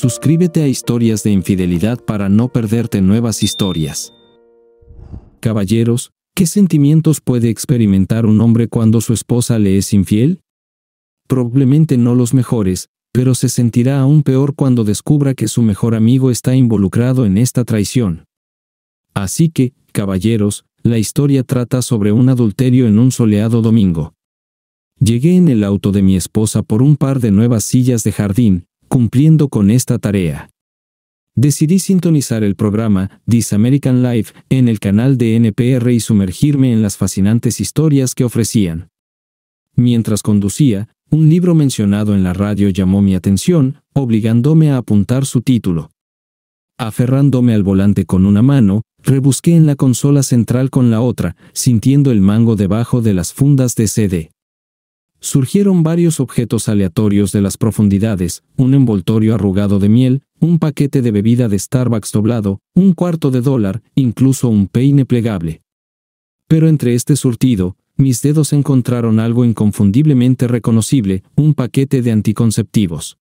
Suscríbete a Historias de Infidelidad para no perderte nuevas historias. Caballeros, ¿qué sentimientos puede experimentar un hombre cuando su esposa le es infiel? Probablemente no los mejores, pero se sentirá aún peor cuando descubra que su mejor amigo está involucrado en esta traición. Así que, caballeros, la historia trata sobre un adulterio en un soleado domingo. Llegué en el auto de mi esposa por un par de nuevas sillas de jardín, cumpliendo con esta tarea. Decidí sintonizar el programa This American Life en el canal de NPR y sumergirme en las fascinantes historias que ofrecían. Mientras conducía, un libro mencionado en la radio llamó mi atención, obligándome a apuntar su título. Aferrándome al volante con una mano, rebusqué en la consola central con la otra, sintiendo el mango debajo de las fundas de CD. Surgieron varios objetos aleatorios de las profundidades, un envoltorio arrugado de miel, un paquete de bebida de Starbucks doblado, un cuarto de dólar, incluso un peine plegable. Pero entre este surtido, mis dedos encontraron algo inconfundiblemente reconocible, un paquete de anticonceptivos.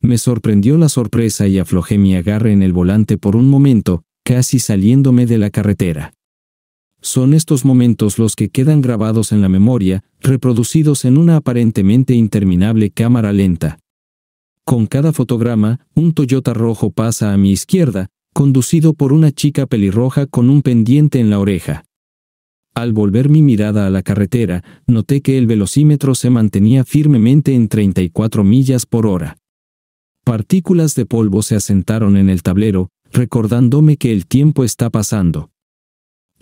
Me sorprendió la sorpresa y aflojé mi agarre en el volante por un momento, casi saliéndome de la carretera. Son estos momentos los que quedan grabados en la memoria, reproducidos en una aparentemente interminable cámara lenta. Con cada fotograma, un Toyota rojo pasa a mi izquierda, conducido por una chica pelirroja con un pendiente en la oreja. Al volver mi mirada a la carretera, noté que el velocímetro se mantenía firmemente en 34 millas por hora. Partículas de polvo se asentaron en el tablero, recordándome que el tiempo está pasando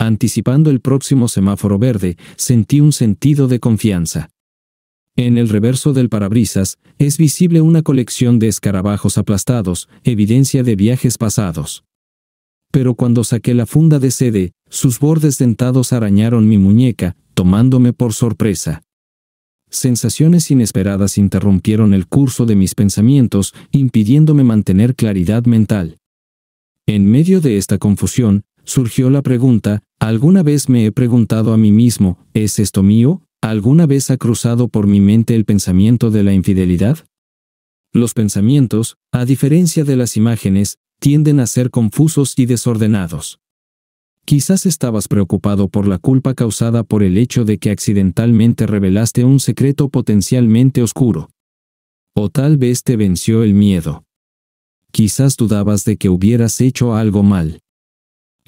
anticipando el próximo semáforo verde, sentí un sentido de confianza. En el reverso del parabrisas es visible una colección de escarabajos aplastados, evidencia de viajes pasados. Pero cuando saqué la funda de sede, sus bordes dentados arañaron mi muñeca, tomándome por sorpresa. Sensaciones inesperadas interrumpieron el curso de mis pensamientos, impidiéndome mantener claridad mental. En medio de esta confusión, surgió la pregunta, ¿Alguna vez me he preguntado a mí mismo, ¿es esto mío? ¿Alguna vez ha cruzado por mi mente el pensamiento de la infidelidad? Los pensamientos, a diferencia de las imágenes, tienden a ser confusos y desordenados. Quizás estabas preocupado por la culpa causada por el hecho de que accidentalmente revelaste un secreto potencialmente oscuro. O tal vez te venció el miedo. Quizás dudabas de que hubieras hecho algo mal.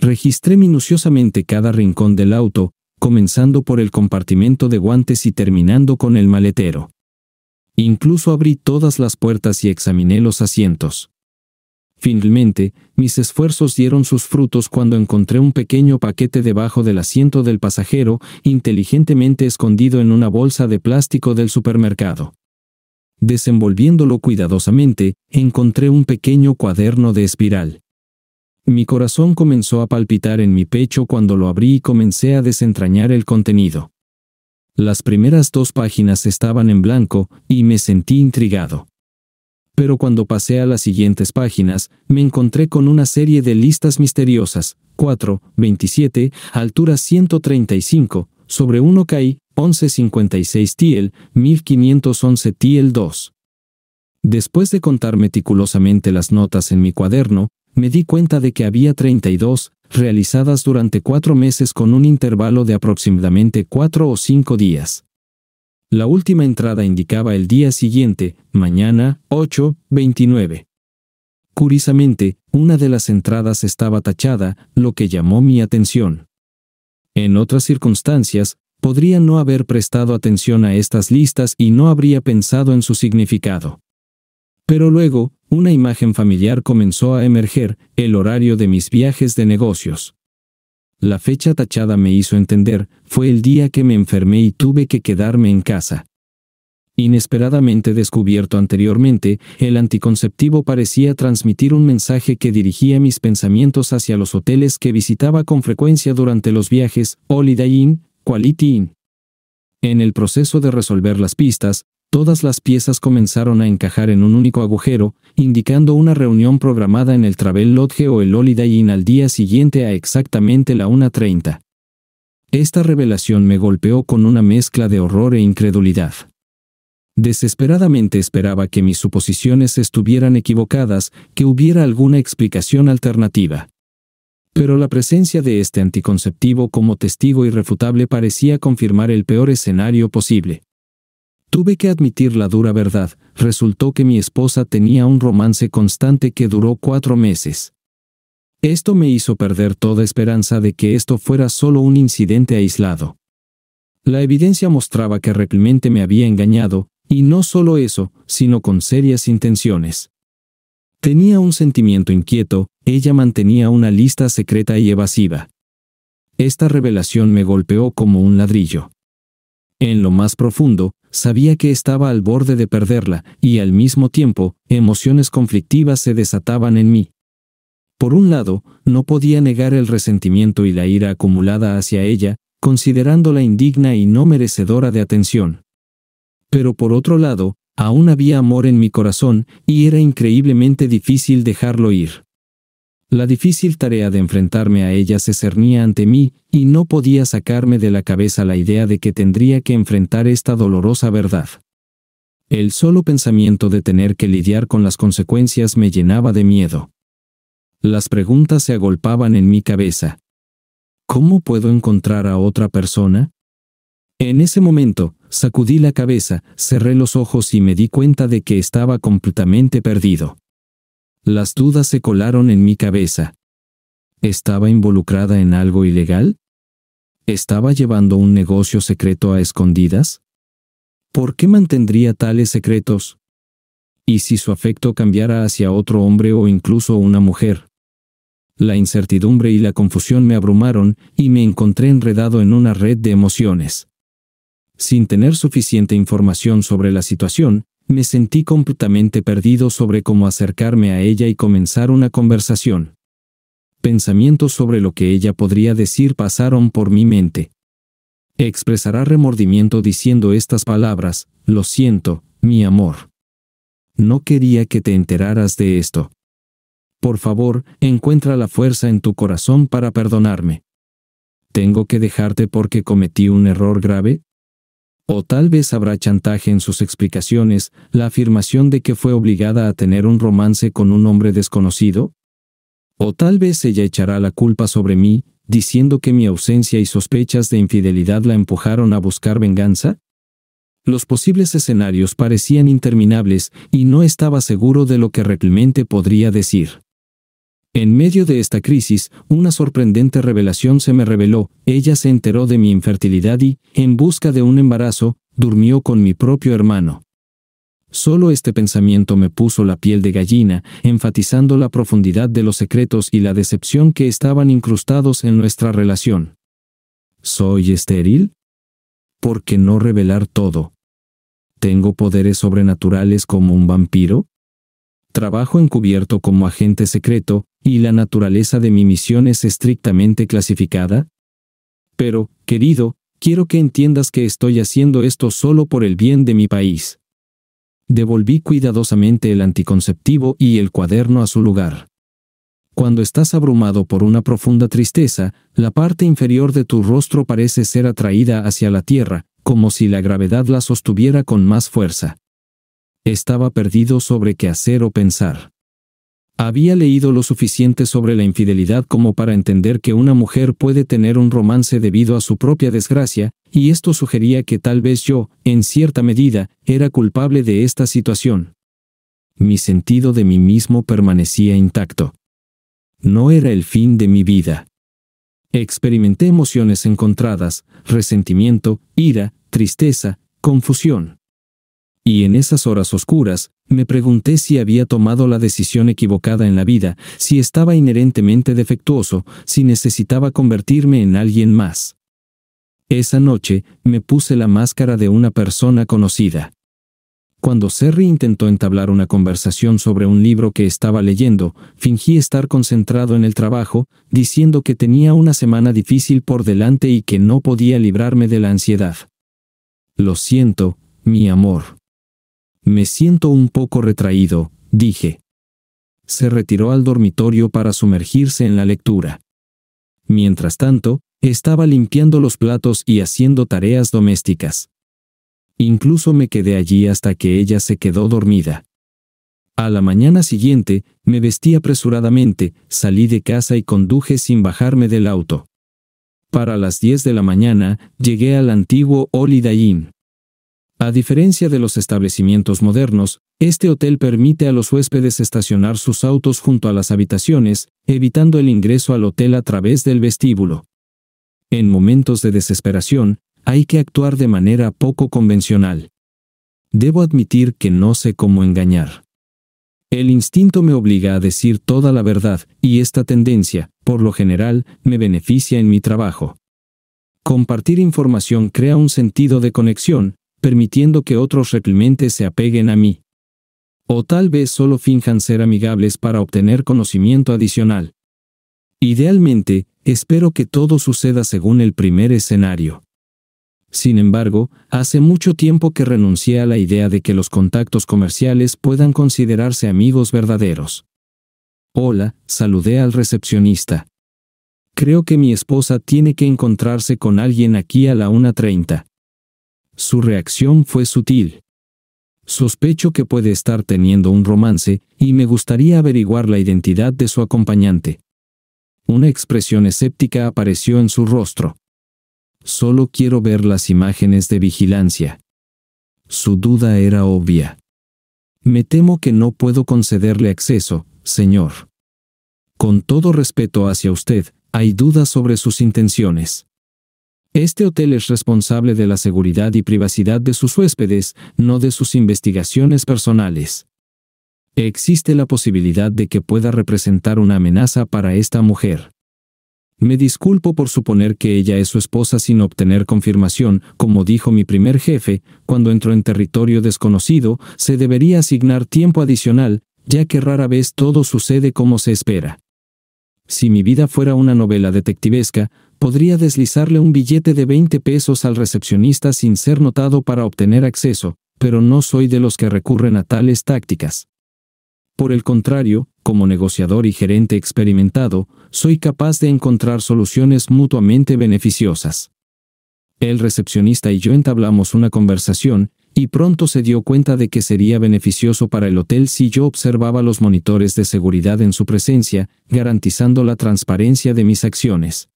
Registré minuciosamente cada rincón del auto, comenzando por el compartimento de guantes y terminando con el maletero. Incluso abrí todas las puertas y examiné los asientos. Finalmente, mis esfuerzos dieron sus frutos cuando encontré un pequeño paquete debajo del asiento del pasajero, inteligentemente escondido en una bolsa de plástico del supermercado. Desenvolviéndolo cuidadosamente, encontré un pequeño cuaderno de espiral. Mi corazón comenzó a palpitar en mi pecho cuando lo abrí y comencé a desentrañar el contenido. Las primeras dos páginas estaban en blanco, y me sentí intrigado. Pero cuando pasé a las siguientes páginas, me encontré con una serie de listas misteriosas, 4, 27, altura 135, sobre 1 KI, 1156 Tiel, 1511 Tiel 2. Después de contar meticulosamente las notas en mi cuaderno, me di cuenta de que había 32, realizadas durante cuatro meses con un intervalo de aproximadamente cuatro o cinco días. La última entrada indicaba el día siguiente, mañana, 8, 29. Curiosamente, una de las entradas estaba tachada, lo que llamó mi atención. En otras circunstancias, podría no haber prestado atención a estas listas y no habría pensado en su significado. Pero luego, una imagen familiar comenzó a emerger, el horario de mis viajes de negocios. La fecha tachada me hizo entender, fue el día que me enfermé y tuve que quedarme en casa. Inesperadamente descubierto anteriormente, el anticonceptivo parecía transmitir un mensaje que dirigía mis pensamientos hacia los hoteles que visitaba con frecuencia durante los viajes, Holiday Inn, Quality Inn. En el proceso de resolver las pistas, todas las piezas comenzaron a encajar en un único agujero, indicando una reunión programada en el Travel Lodge o el Holiday Inn al día siguiente a exactamente la 1.30. Esta revelación me golpeó con una mezcla de horror e incredulidad. Desesperadamente esperaba que mis suposiciones estuvieran equivocadas, que hubiera alguna explicación alternativa. Pero la presencia de este anticonceptivo como testigo irrefutable parecía confirmar el peor escenario posible. Tuve que admitir la dura verdad, resultó que mi esposa tenía un romance constante que duró cuatro meses. Esto me hizo perder toda esperanza de que esto fuera solo un incidente aislado. La evidencia mostraba que realmente me había engañado, y no solo eso, sino con serias intenciones. Tenía un sentimiento inquieto, ella mantenía una lista secreta y evasiva. Esta revelación me golpeó como un ladrillo. En lo más profundo, sabía que estaba al borde de perderla, y al mismo tiempo, emociones conflictivas se desataban en mí. Por un lado, no podía negar el resentimiento y la ira acumulada hacia ella, considerándola indigna y no merecedora de atención. Pero por otro lado, aún había amor en mi corazón, y era increíblemente difícil dejarlo ir. La difícil tarea de enfrentarme a ella se cernía ante mí, y no podía sacarme de la cabeza la idea de que tendría que enfrentar esta dolorosa verdad. El solo pensamiento de tener que lidiar con las consecuencias me llenaba de miedo. Las preguntas se agolpaban en mi cabeza. ¿Cómo puedo encontrar a otra persona? En ese momento, sacudí la cabeza, cerré los ojos y me di cuenta de que estaba completamente perdido. Las dudas se colaron en mi cabeza. ¿Estaba involucrada en algo ilegal? ¿Estaba llevando un negocio secreto a escondidas? ¿Por qué mantendría tales secretos? ¿Y si su afecto cambiara hacia otro hombre o incluso una mujer? La incertidumbre y la confusión me abrumaron y me encontré enredado en una red de emociones. Sin tener suficiente información sobre la situación, me sentí completamente perdido sobre cómo acercarme a ella y comenzar una conversación. Pensamientos sobre lo que ella podría decir pasaron por mi mente. Expresará remordimiento diciendo estas palabras, lo siento, mi amor. No quería que te enteraras de esto. Por favor, encuentra la fuerza en tu corazón para perdonarme. ¿Tengo que dejarte porque cometí un error grave? O tal vez habrá chantaje en sus explicaciones, la afirmación de que fue obligada a tener un romance con un hombre desconocido. O tal vez ella echará la culpa sobre mí, diciendo que mi ausencia y sospechas de infidelidad la empujaron a buscar venganza. Los posibles escenarios parecían interminables y no estaba seguro de lo que realmente podría decir. En medio de esta crisis, una sorprendente revelación se me reveló, ella se enteró de mi infertilidad y, en busca de un embarazo, durmió con mi propio hermano. Solo este pensamiento me puso la piel de gallina, enfatizando la profundidad de los secretos y la decepción que estaban incrustados en nuestra relación. ¿Soy estéril? ¿Por qué no revelar todo? ¿Tengo poderes sobrenaturales como un vampiro? ¿Trabajo encubierto como agente secreto, y la naturaleza de mi misión es estrictamente clasificada? Pero, querido, quiero que entiendas que estoy haciendo esto solo por el bien de mi país. Devolví cuidadosamente el anticonceptivo y el cuaderno a su lugar. Cuando estás abrumado por una profunda tristeza, la parte inferior de tu rostro parece ser atraída hacia la tierra, como si la gravedad la sostuviera con más fuerza. Estaba perdido sobre qué hacer o pensar. Había leído lo suficiente sobre la infidelidad como para entender que una mujer puede tener un romance debido a su propia desgracia, y esto sugería que tal vez yo, en cierta medida, era culpable de esta situación. Mi sentido de mí mismo permanecía intacto. No era el fin de mi vida. Experimenté emociones encontradas, resentimiento, ira, tristeza, confusión. Y en esas horas oscuras, me pregunté si había tomado la decisión equivocada en la vida, si estaba inherentemente defectuoso, si necesitaba convertirme en alguien más. Esa noche, me puse la máscara de una persona conocida. Cuando Serry intentó entablar una conversación sobre un libro que estaba leyendo, fingí estar concentrado en el trabajo, diciendo que tenía una semana difícil por delante y que no podía librarme de la ansiedad. Lo siento, mi amor. Me siento un poco retraído, dije. Se retiró al dormitorio para sumergirse en la lectura. Mientras tanto, estaba limpiando los platos y haciendo tareas domésticas. Incluso me quedé allí hasta que ella se quedó dormida. A la mañana siguiente, me vestí apresuradamente, salí de casa y conduje sin bajarme del auto. Para las 10 de la mañana, llegué al antiguo Holiday a diferencia de los establecimientos modernos, este hotel permite a los huéspedes estacionar sus autos junto a las habitaciones, evitando el ingreso al hotel a través del vestíbulo. En momentos de desesperación, hay que actuar de manera poco convencional. Debo admitir que no sé cómo engañar. El instinto me obliga a decir toda la verdad, y esta tendencia, por lo general, me beneficia en mi trabajo. Compartir información crea un sentido de conexión, permitiendo que otros reprimentes se apeguen a mí. O tal vez solo finjan ser amigables para obtener conocimiento adicional. Idealmente, espero que todo suceda según el primer escenario. Sin embargo, hace mucho tiempo que renuncié a la idea de que los contactos comerciales puedan considerarse amigos verdaderos. Hola, saludé al recepcionista. Creo que mi esposa tiene que encontrarse con alguien aquí a la 1.30. Su reacción fue sutil. Sospecho que puede estar teniendo un romance, y me gustaría averiguar la identidad de su acompañante. Una expresión escéptica apareció en su rostro. Solo quiero ver las imágenes de vigilancia. Su duda era obvia. Me temo que no puedo concederle acceso, señor. Con todo respeto hacia usted, hay dudas sobre sus intenciones. Este hotel es responsable de la seguridad y privacidad de sus huéspedes, no de sus investigaciones personales. Existe la posibilidad de que pueda representar una amenaza para esta mujer. Me disculpo por suponer que ella es su esposa sin obtener confirmación, como dijo mi primer jefe, cuando entró en territorio desconocido, se debería asignar tiempo adicional, ya que rara vez todo sucede como se espera. Si mi vida fuera una novela detectivesca, podría deslizarle un billete de 20 pesos al recepcionista sin ser notado para obtener acceso, pero no soy de los que recurren a tales tácticas. Por el contrario, como negociador y gerente experimentado, soy capaz de encontrar soluciones mutuamente beneficiosas. El recepcionista y yo entablamos una conversación, y pronto se dio cuenta de que sería beneficioso para el hotel si yo observaba los monitores de seguridad en su presencia, garantizando la transparencia de mis acciones.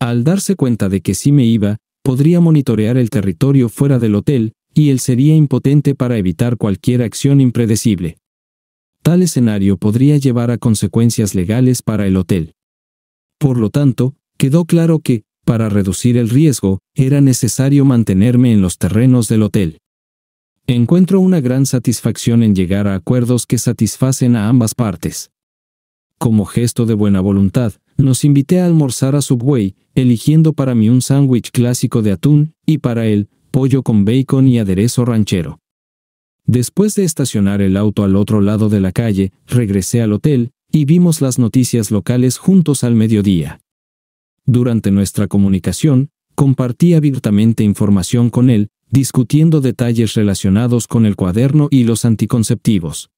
Al darse cuenta de que sí me iba, podría monitorear el territorio fuera del hotel, y él sería impotente para evitar cualquier acción impredecible. Tal escenario podría llevar a consecuencias legales para el hotel. Por lo tanto, quedó claro que, para reducir el riesgo, era necesario mantenerme en los terrenos del hotel. Encuentro una gran satisfacción en llegar a acuerdos que satisfacen a ambas partes. Como gesto de buena voluntad, nos invité a almorzar a Subway, eligiendo para mí un sándwich clásico de atún, y para él, pollo con bacon y aderezo ranchero. Después de estacionar el auto al otro lado de la calle, regresé al hotel, y vimos las noticias locales juntos al mediodía. Durante nuestra comunicación, compartí abiertamente información con él, discutiendo detalles relacionados con el cuaderno y los anticonceptivos.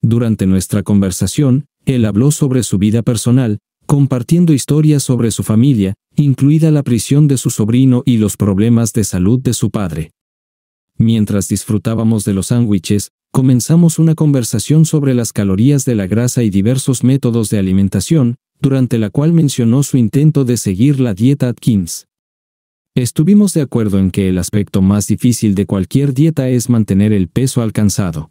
Durante nuestra conversación, él habló sobre su vida personal, compartiendo historias sobre su familia, incluida la prisión de su sobrino y los problemas de salud de su padre. Mientras disfrutábamos de los sándwiches, comenzamos una conversación sobre las calorías de la grasa y diversos métodos de alimentación, durante la cual mencionó su intento de seguir la dieta Atkins. Estuvimos de acuerdo en que el aspecto más difícil de cualquier dieta es mantener el peso alcanzado.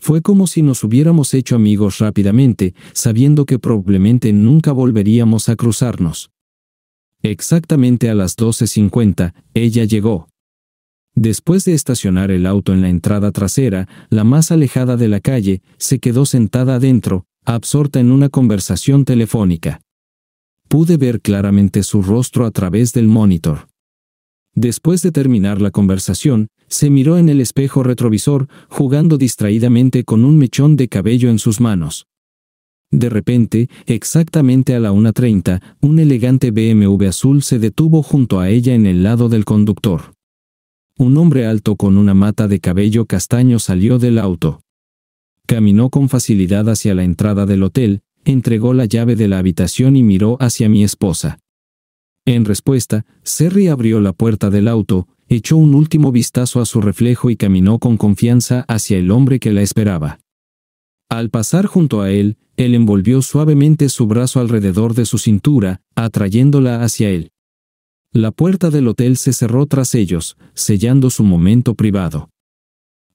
Fue como si nos hubiéramos hecho amigos rápidamente, sabiendo que probablemente nunca volveríamos a cruzarnos. Exactamente a las 12.50, ella llegó. Después de estacionar el auto en la entrada trasera, la más alejada de la calle, se quedó sentada adentro, absorta en una conversación telefónica. Pude ver claramente su rostro a través del monitor. Después de terminar la conversación, se miró en el espejo retrovisor, jugando distraídamente con un mechón de cabello en sus manos. De repente, exactamente a la 1.30, un elegante BMW azul se detuvo junto a ella en el lado del conductor. Un hombre alto con una mata de cabello castaño salió del auto. Caminó con facilidad hacia la entrada del hotel, entregó la llave de la habitación y miró hacia mi esposa. En respuesta, Serry abrió la puerta del auto, echó un último vistazo a su reflejo y caminó con confianza hacia el hombre que la esperaba. Al pasar junto a él, él envolvió suavemente su brazo alrededor de su cintura, atrayéndola hacia él. La puerta del hotel se cerró tras ellos, sellando su momento privado.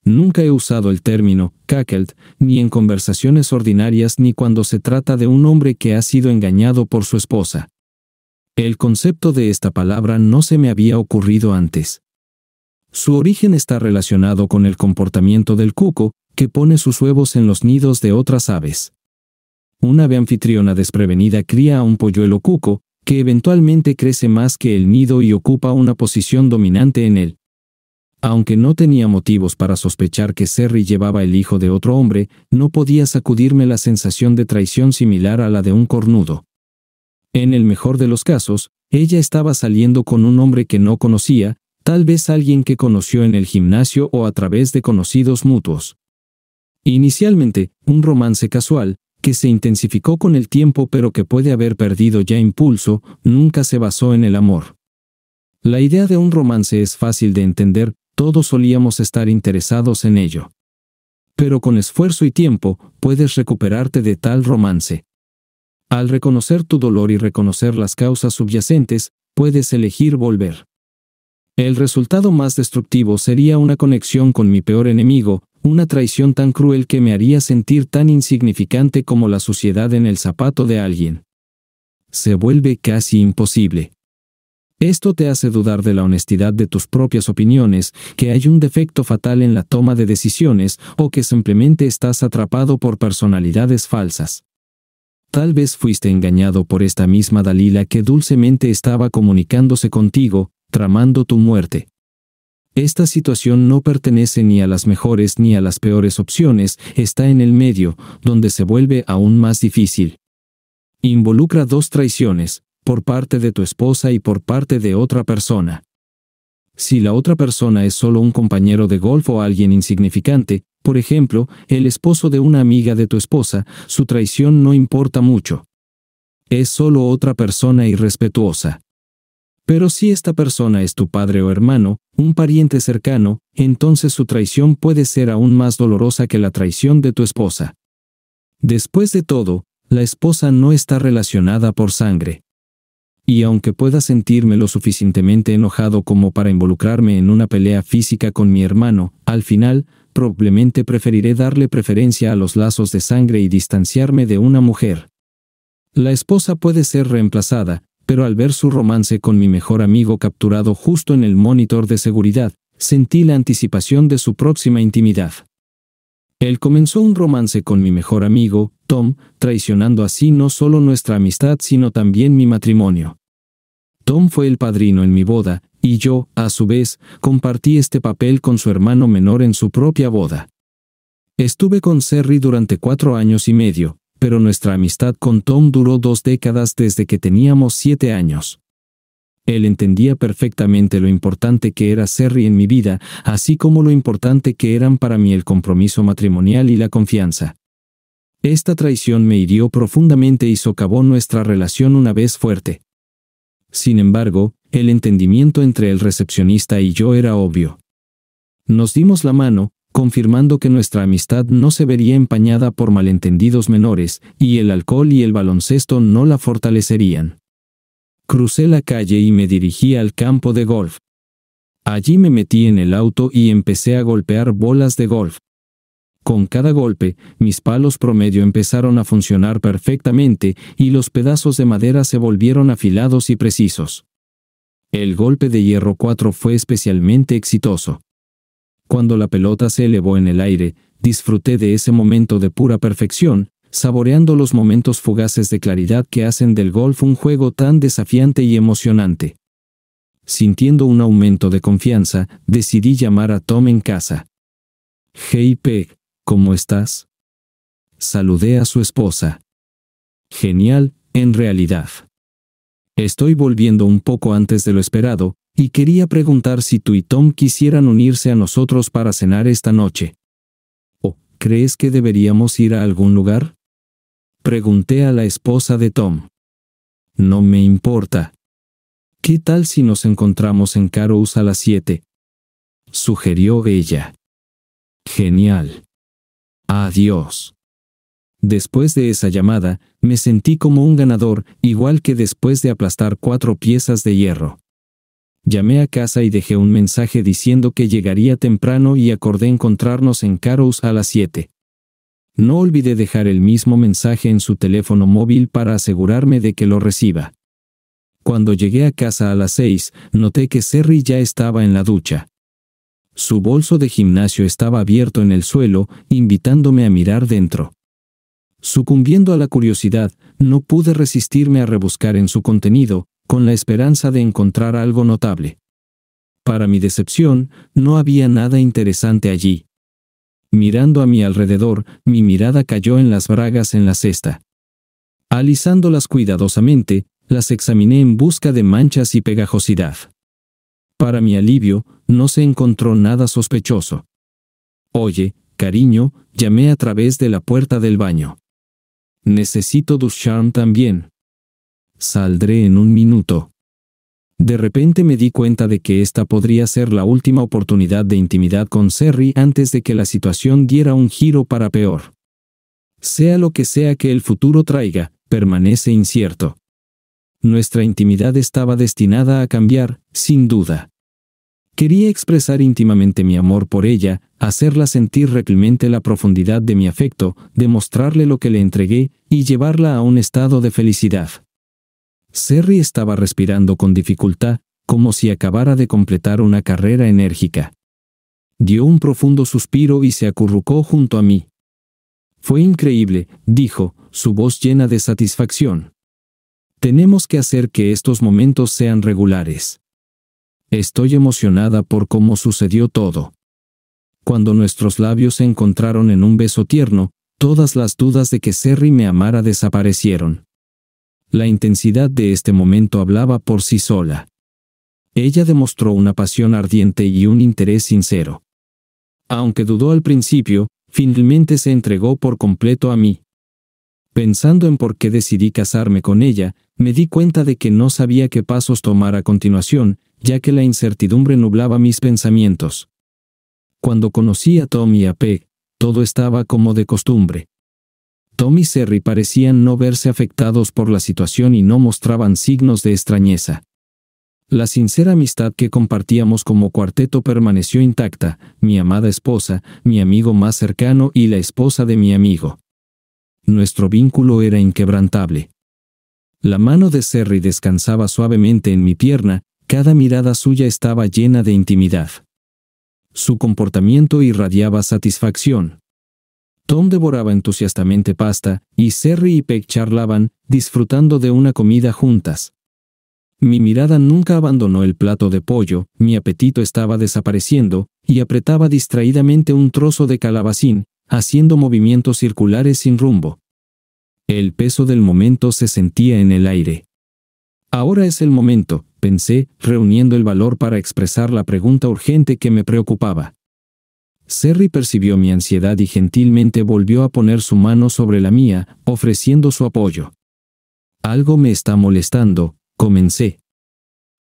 Nunca he usado el término cackled, ni en conversaciones ordinarias ni cuando se trata de un hombre que ha sido engañado por su esposa. El concepto de esta palabra no se me había ocurrido antes. Su origen está relacionado con el comportamiento del cuco, que pone sus huevos en los nidos de otras aves. Una ave anfitriona desprevenida cría a un polluelo cuco, que eventualmente crece más que el nido y ocupa una posición dominante en él. Aunque no tenía motivos para sospechar que Serry llevaba el hijo de otro hombre, no podía sacudirme la sensación de traición similar a la de un cornudo. En el mejor de los casos, ella estaba saliendo con un hombre que no conocía, tal vez alguien que conoció en el gimnasio o a través de conocidos mutuos. Inicialmente, un romance casual, que se intensificó con el tiempo pero que puede haber perdido ya impulso, nunca se basó en el amor. La idea de un romance es fácil de entender, todos solíamos estar interesados en ello. Pero con esfuerzo y tiempo, puedes recuperarte de tal romance. Al reconocer tu dolor y reconocer las causas subyacentes, puedes elegir volver. El resultado más destructivo sería una conexión con mi peor enemigo, una traición tan cruel que me haría sentir tan insignificante como la suciedad en el zapato de alguien. Se vuelve casi imposible. Esto te hace dudar de la honestidad de tus propias opiniones, que hay un defecto fatal en la toma de decisiones o que simplemente estás atrapado por personalidades falsas. Tal vez fuiste engañado por esta misma Dalila que dulcemente estaba comunicándose contigo, tramando tu muerte. Esta situación no pertenece ni a las mejores ni a las peores opciones, está en el medio, donde se vuelve aún más difícil. Involucra dos traiciones, por parte de tu esposa y por parte de otra persona. Si la otra persona es solo un compañero de golf o alguien insignificante, por ejemplo, el esposo de una amiga de tu esposa, su traición no importa mucho. Es solo otra persona irrespetuosa. Pero si esta persona es tu padre o hermano, un pariente cercano, entonces su traición puede ser aún más dolorosa que la traición de tu esposa. Después de todo, la esposa no está relacionada por sangre. Y aunque pueda sentirme lo suficientemente enojado como para involucrarme en una pelea física con mi hermano, al final, probablemente preferiré darle preferencia a los lazos de sangre y distanciarme de una mujer. La esposa puede ser reemplazada, pero al ver su romance con mi mejor amigo capturado justo en el monitor de seguridad, sentí la anticipación de su próxima intimidad. Él comenzó un romance con mi mejor amigo, Tom, traicionando así no solo nuestra amistad sino también mi matrimonio. Tom fue el padrino en mi boda, y yo, a su vez, compartí este papel con su hermano menor en su propia boda. Estuve con Serry durante cuatro años y medio, pero nuestra amistad con Tom duró dos décadas desde que teníamos siete años. Él entendía perfectamente lo importante que era Serry en mi vida, así como lo importante que eran para mí el compromiso matrimonial y la confianza. Esta traición me hirió profundamente y socavó nuestra relación una vez fuerte. Sin embargo, el entendimiento entre el recepcionista y yo era obvio. Nos dimos la mano, confirmando que nuestra amistad no se vería empañada por malentendidos menores, y el alcohol y el baloncesto no la fortalecerían. Crucé la calle y me dirigí al campo de golf. Allí me metí en el auto y empecé a golpear bolas de golf. Con cada golpe, mis palos promedio empezaron a funcionar perfectamente y los pedazos de madera se volvieron afilados y precisos. El golpe de hierro 4 fue especialmente exitoso. Cuando la pelota se elevó en el aire, disfruté de ese momento de pura perfección, saboreando los momentos fugaces de claridad que hacen del golf un juego tan desafiante y emocionante. Sintiendo un aumento de confianza, decidí llamar a Tom en casa. Hey ¿cómo estás? Saludé a su esposa. Genial, en realidad. Estoy volviendo un poco antes de lo esperado, y quería preguntar si tú y Tom quisieran unirse a nosotros para cenar esta noche. ¿O crees que deberíamos ir a algún lugar? Pregunté a la esposa de Tom. No me importa. ¿Qué tal si nos encontramos en Carous a las 7? Sugirió ella. Genial. Adiós. Después de esa llamada, me sentí como un ganador, igual que después de aplastar cuatro piezas de hierro. Llamé a casa y dejé un mensaje diciendo que llegaría temprano y acordé encontrarnos en Caros a las 7. No olvidé dejar el mismo mensaje en su teléfono móvil para asegurarme de que lo reciba. Cuando llegué a casa a las 6, noté que Serry ya estaba en la ducha. Su bolso de gimnasio estaba abierto en el suelo, invitándome a mirar dentro. Sucumbiendo a la curiosidad, no pude resistirme a rebuscar en su contenido, con la esperanza de encontrar algo notable. Para mi decepción, no había nada interesante allí. Mirando a mi alrededor, mi mirada cayó en las bragas en la cesta. Alisándolas cuidadosamente, las examiné en busca de manchas y pegajosidad. Para mi alivio, no se encontró nada sospechoso. Oye, cariño, llamé a través de la puerta del baño. Necesito Ducharme también. Saldré en un minuto. De repente me di cuenta de que esta podría ser la última oportunidad de intimidad con Serry antes de que la situación diera un giro para peor. Sea lo que sea que el futuro traiga, permanece incierto. Nuestra intimidad estaba destinada a cambiar, sin duda. Quería expresar íntimamente mi amor por ella, hacerla sentir realmente la profundidad de mi afecto, demostrarle lo que le entregué y llevarla a un estado de felicidad. Serry estaba respirando con dificultad, como si acabara de completar una carrera enérgica. Dio un profundo suspiro y se acurrucó junto a mí. Fue increíble, dijo, su voz llena de satisfacción. Tenemos que hacer que estos momentos sean regulares. Estoy emocionada por cómo sucedió todo. Cuando nuestros labios se encontraron en un beso tierno, todas las dudas de que Serry me amara desaparecieron. La intensidad de este momento hablaba por sí sola. Ella demostró una pasión ardiente y un interés sincero. Aunque dudó al principio, finalmente se entregó por completo a mí. Pensando en por qué decidí casarme con ella, me di cuenta de que no sabía qué pasos tomar a continuación, ya que la incertidumbre nublaba mis pensamientos. Cuando conocí a Tom y a Peg, todo estaba como de costumbre. Tom y Serry parecían no verse afectados por la situación y no mostraban signos de extrañeza. La sincera amistad que compartíamos como cuarteto permaneció intacta, mi amada esposa, mi amigo más cercano y la esposa de mi amigo nuestro vínculo era inquebrantable. La mano de Serry descansaba suavemente en mi pierna, cada mirada suya estaba llena de intimidad. Su comportamiento irradiaba satisfacción. Tom devoraba entusiastamente pasta, y Serry y Peck charlaban, disfrutando de una comida juntas. Mi mirada nunca abandonó el plato de pollo, mi apetito estaba desapareciendo, y apretaba distraídamente un trozo de calabacín, haciendo movimientos circulares sin rumbo. El peso del momento se sentía en el aire. Ahora es el momento, pensé, reuniendo el valor para expresar la pregunta urgente que me preocupaba. Serry percibió mi ansiedad y gentilmente volvió a poner su mano sobre la mía, ofreciendo su apoyo. Algo me está molestando, comencé.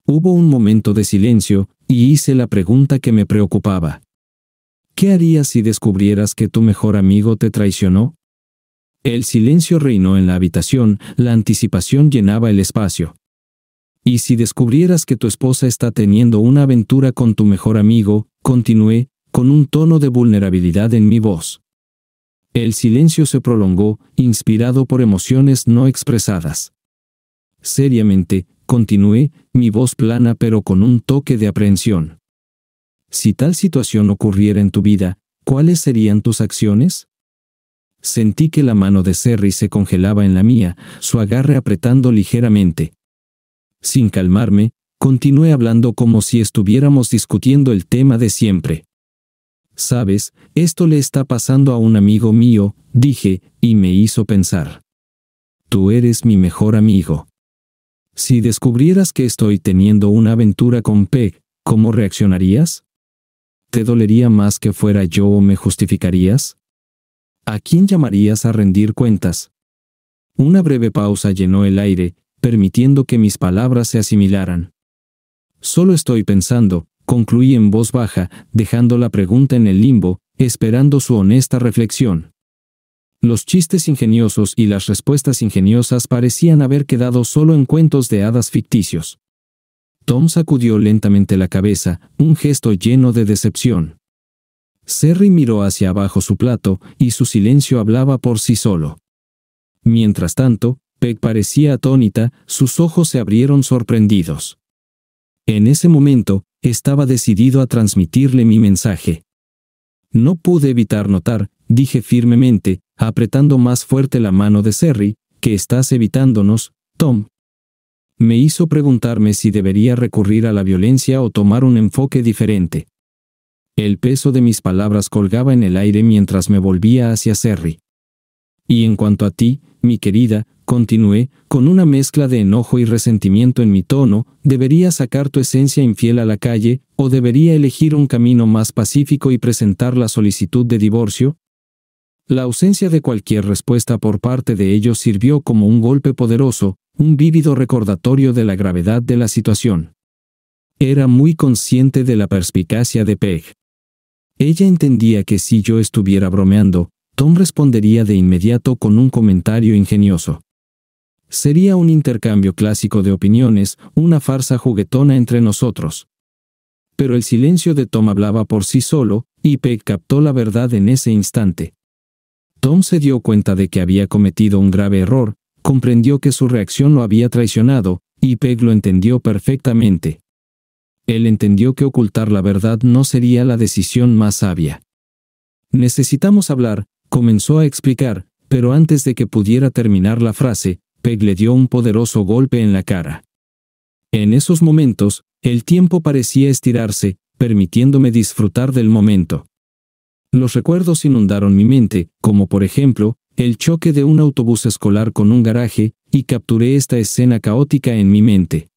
Hubo un momento de silencio, y hice la pregunta que me preocupaba. ¿Qué harías si descubrieras que tu mejor amigo te traicionó? El silencio reinó en la habitación, la anticipación llenaba el espacio. ¿Y si descubrieras que tu esposa está teniendo una aventura con tu mejor amigo? Continué, con un tono de vulnerabilidad en mi voz. El silencio se prolongó, inspirado por emociones no expresadas. Seriamente, continué, mi voz plana pero con un toque de aprehensión. Si tal situación ocurriera en tu vida, ¿cuáles serían tus acciones? Sentí que la mano de Serry se congelaba en la mía, su agarre apretando ligeramente. Sin calmarme, continué hablando como si estuviéramos discutiendo el tema de siempre. Sabes, esto le está pasando a un amigo mío, dije, y me hizo pensar. Tú eres mi mejor amigo. Si descubrieras que estoy teniendo una aventura con Peg, ¿cómo reaccionarías? ¿Te dolería más que fuera yo o me justificarías? ¿A quién llamarías a rendir cuentas? Una breve pausa llenó el aire, permitiendo que mis palabras se asimilaran. Solo estoy pensando, concluí en voz baja, dejando la pregunta en el limbo, esperando su honesta reflexión. Los chistes ingeniosos y las respuestas ingeniosas parecían haber quedado solo en cuentos de hadas ficticios. Tom sacudió lentamente la cabeza, un gesto lleno de decepción. Serry miró hacia abajo su plato, y su silencio hablaba por sí solo. Mientras tanto, Peg parecía atónita, sus ojos se abrieron sorprendidos. En ese momento, estaba decidido a transmitirle mi mensaje. No pude evitar notar, dije firmemente, apretando más fuerte la mano de Serry, que estás evitándonos, Tom, me hizo preguntarme si debería recurrir a la violencia o tomar un enfoque diferente. El peso de mis palabras colgaba en el aire mientras me volvía hacia Serri. Y en cuanto a ti, mi querida, continué, con una mezcla de enojo y resentimiento en mi tono, debería sacar tu esencia infiel a la calle, o debería elegir un camino más pacífico y presentar la solicitud de divorcio, la ausencia de cualquier respuesta por parte de ellos sirvió como un golpe poderoso, un vívido recordatorio de la gravedad de la situación. Era muy consciente de la perspicacia de Peg. Ella entendía que si yo estuviera bromeando, Tom respondería de inmediato con un comentario ingenioso. Sería un intercambio clásico de opiniones, una farsa juguetona entre nosotros. Pero el silencio de Tom hablaba por sí solo, y Peg captó la verdad en ese instante. Tom se dio cuenta de que había cometido un grave error, comprendió que su reacción lo había traicionado, y Peg lo entendió perfectamente. Él entendió que ocultar la verdad no sería la decisión más sabia. Necesitamos hablar, comenzó a explicar, pero antes de que pudiera terminar la frase, Peg le dio un poderoso golpe en la cara. En esos momentos, el tiempo parecía estirarse, permitiéndome disfrutar del momento. Los recuerdos inundaron mi mente, como por ejemplo, el choque de un autobús escolar con un garaje, y capturé esta escena caótica en mi mente.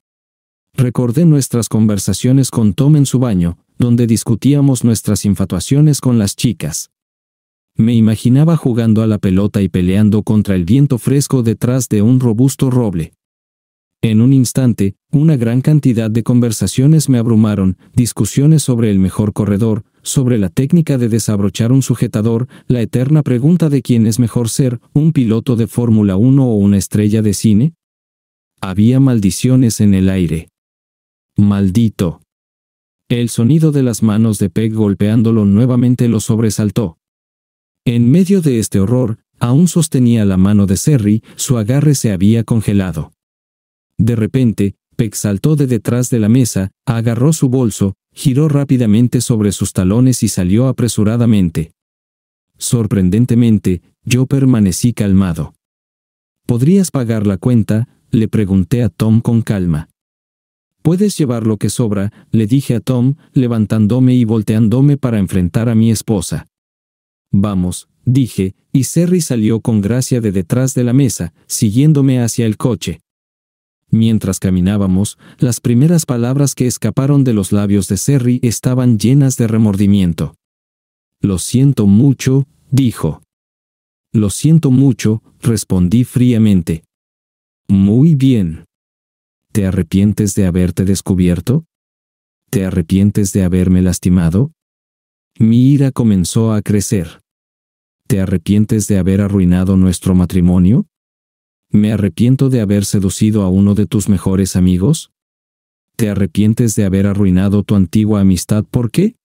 Recordé nuestras conversaciones con Tom en su baño, donde discutíamos nuestras infatuaciones con las chicas. Me imaginaba jugando a la pelota y peleando contra el viento fresco detrás de un robusto roble. En un instante, una gran cantidad de conversaciones me abrumaron, discusiones sobre el mejor corredor, sobre la técnica de desabrochar un sujetador, la eterna pregunta de quién es mejor ser, un piloto de Fórmula 1 o una estrella de cine. Había maldiciones en el aire. Maldito. El sonido de las manos de Peg golpeándolo nuevamente lo sobresaltó. En medio de este horror, aún sostenía la mano de Serry, su agarre se había congelado. De repente, Peck saltó de detrás de la mesa, agarró su bolso, giró rápidamente sobre sus talones y salió apresuradamente. Sorprendentemente, yo permanecí calmado. ¿Podrías pagar la cuenta? le pregunté a Tom con calma. Puedes llevar lo que sobra, le dije a Tom, levantándome y volteándome para enfrentar a mi esposa. Vamos, dije, y Serry salió con gracia de detrás de la mesa, siguiéndome hacia el coche. Mientras caminábamos, las primeras palabras que escaparon de los labios de Serry estaban llenas de remordimiento. Lo siento mucho, dijo. Lo siento mucho, respondí fríamente. Muy bien. ¿Te arrepientes de haberte descubierto? ¿Te arrepientes de haberme lastimado? Mi ira comenzó a crecer. ¿Te arrepientes de haber arruinado nuestro matrimonio? ¿Me arrepiento de haber seducido a uno de tus mejores amigos? ¿Te arrepientes de haber arruinado tu antigua amistad? ¿Por qué?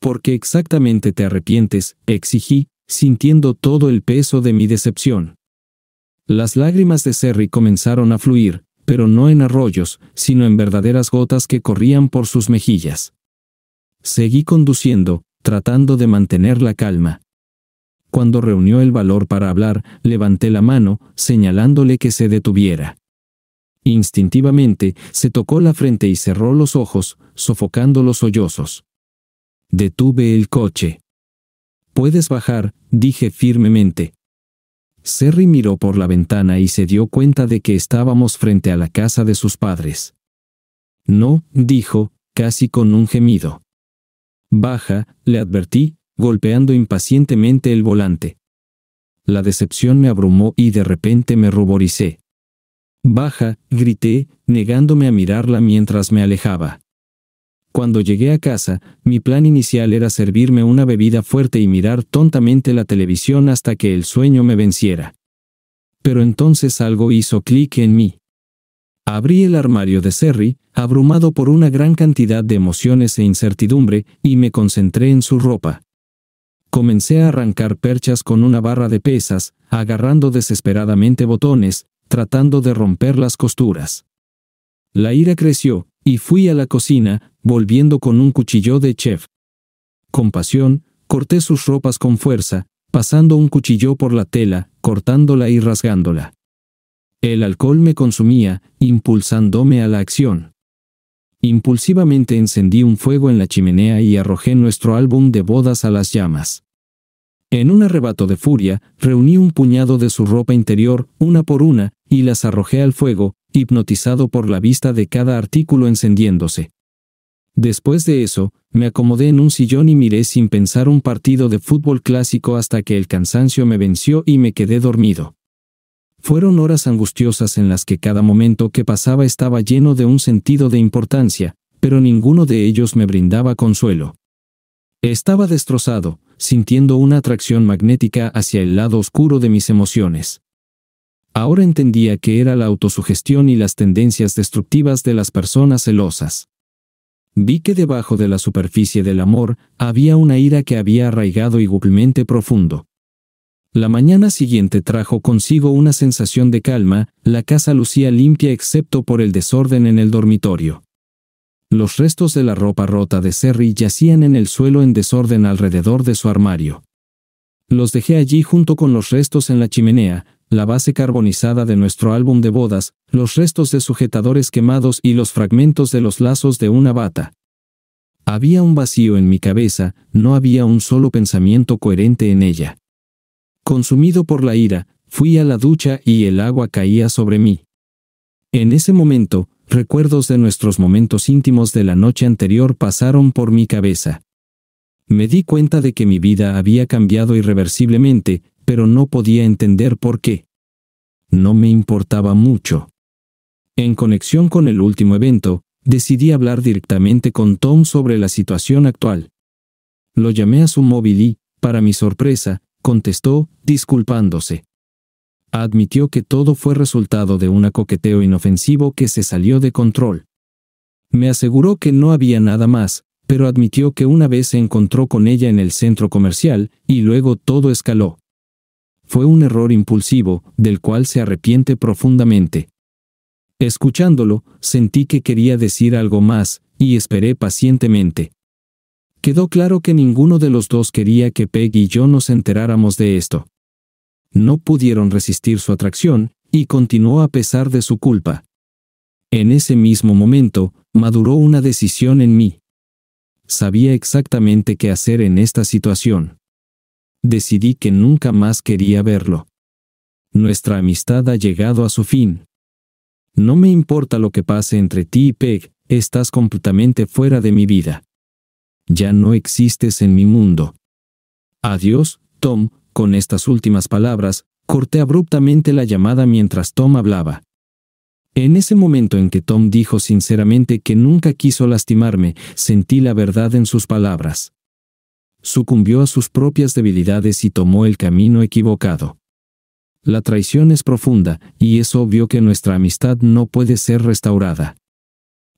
Porque exactamente te arrepientes, exigí, sintiendo todo el peso de mi decepción. Las lágrimas de Serry comenzaron a fluir, pero no en arroyos, sino en verdaderas gotas que corrían por sus mejillas. Seguí conduciendo, tratando de mantener la calma, cuando reunió el valor para hablar, levanté la mano, señalándole que se detuviera. Instintivamente, se tocó la frente y cerró los ojos, sofocando los sollozos. Detuve el coche. Puedes bajar, dije firmemente. Serry miró por la ventana y se dio cuenta de que estábamos frente a la casa de sus padres. No, dijo, casi con un gemido. Baja, le advertí, golpeando impacientemente el volante. La decepción me abrumó y de repente me ruboricé. Baja, grité, negándome a mirarla mientras me alejaba. Cuando llegué a casa, mi plan inicial era servirme una bebida fuerte y mirar tontamente la televisión hasta que el sueño me venciera. Pero entonces algo hizo clic en mí. Abrí el armario de Serry, abrumado por una gran cantidad de emociones e incertidumbre, y me concentré en su ropa. Comencé a arrancar perchas con una barra de pesas, agarrando desesperadamente botones, tratando de romper las costuras. La ira creció, y fui a la cocina, volviendo con un cuchillo de chef. Con pasión, corté sus ropas con fuerza, pasando un cuchillo por la tela, cortándola y rasgándola. El alcohol me consumía, impulsándome a la acción. Impulsivamente encendí un fuego en la chimenea y arrojé nuestro álbum de bodas a las llamas. En un arrebato de furia, reuní un puñado de su ropa interior, una por una, y las arrojé al fuego, hipnotizado por la vista de cada artículo encendiéndose. Después de eso, me acomodé en un sillón y miré sin pensar un partido de fútbol clásico hasta que el cansancio me venció y me quedé dormido. Fueron horas angustiosas en las que cada momento que pasaba estaba lleno de un sentido de importancia, pero ninguno de ellos me brindaba consuelo. Estaba destrozado, sintiendo una atracción magnética hacia el lado oscuro de mis emociones. Ahora entendía que era la autosugestión y las tendencias destructivas de las personas celosas. Vi que debajo de la superficie del amor había una ira que había arraigado y igualmente profundo. La mañana siguiente trajo consigo una sensación de calma, la casa lucía limpia excepto por el desorden en el dormitorio. Los restos de la ropa rota de Serry yacían en el suelo en desorden alrededor de su armario. Los dejé allí junto con los restos en la chimenea, la base carbonizada de nuestro álbum de bodas, los restos de sujetadores quemados y los fragmentos de los lazos de una bata. Había un vacío en mi cabeza, no había un solo pensamiento coherente en ella. Consumido por la ira, fui a la ducha y el agua caía sobre mí. En ese momento, recuerdos de nuestros momentos íntimos de la noche anterior pasaron por mi cabeza. Me di cuenta de que mi vida había cambiado irreversiblemente, pero no podía entender por qué. No me importaba mucho. En conexión con el último evento, decidí hablar directamente con Tom sobre la situación actual. Lo llamé a su móvil y, para mi sorpresa, contestó, disculpándose admitió que todo fue resultado de un coqueteo inofensivo que se salió de control. Me aseguró que no había nada más, pero admitió que una vez se encontró con ella en el centro comercial, y luego todo escaló. Fue un error impulsivo, del cual se arrepiente profundamente. Escuchándolo, sentí que quería decir algo más, y esperé pacientemente. Quedó claro que ninguno de los dos quería que Peg y yo nos enteráramos de esto no pudieron resistir su atracción, y continuó a pesar de su culpa. En ese mismo momento, maduró una decisión en mí. Sabía exactamente qué hacer en esta situación. Decidí que nunca más quería verlo. Nuestra amistad ha llegado a su fin. No me importa lo que pase entre ti y Peg, estás completamente fuera de mi vida. Ya no existes en mi mundo. Adiós, Tom, con estas últimas palabras, corté abruptamente la llamada mientras Tom hablaba. En ese momento en que Tom dijo sinceramente que nunca quiso lastimarme, sentí la verdad en sus palabras. Sucumbió a sus propias debilidades y tomó el camino equivocado. La traición es profunda, y es obvio que nuestra amistad no puede ser restaurada.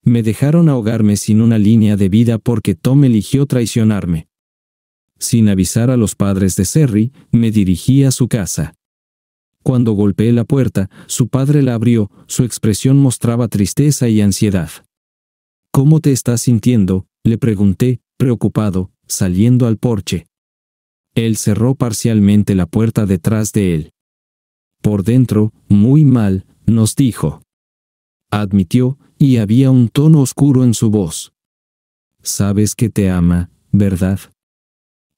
Me dejaron ahogarme sin una línea de vida porque Tom eligió traicionarme sin avisar a los padres de Serry, me dirigí a su casa. Cuando golpeé la puerta, su padre la abrió, su expresión mostraba tristeza y ansiedad. ¿Cómo te estás sintiendo? le pregunté, preocupado, saliendo al porche. Él cerró parcialmente la puerta detrás de él. Por dentro, muy mal, nos dijo. Admitió, y había un tono oscuro en su voz. Sabes que te ama, ¿verdad?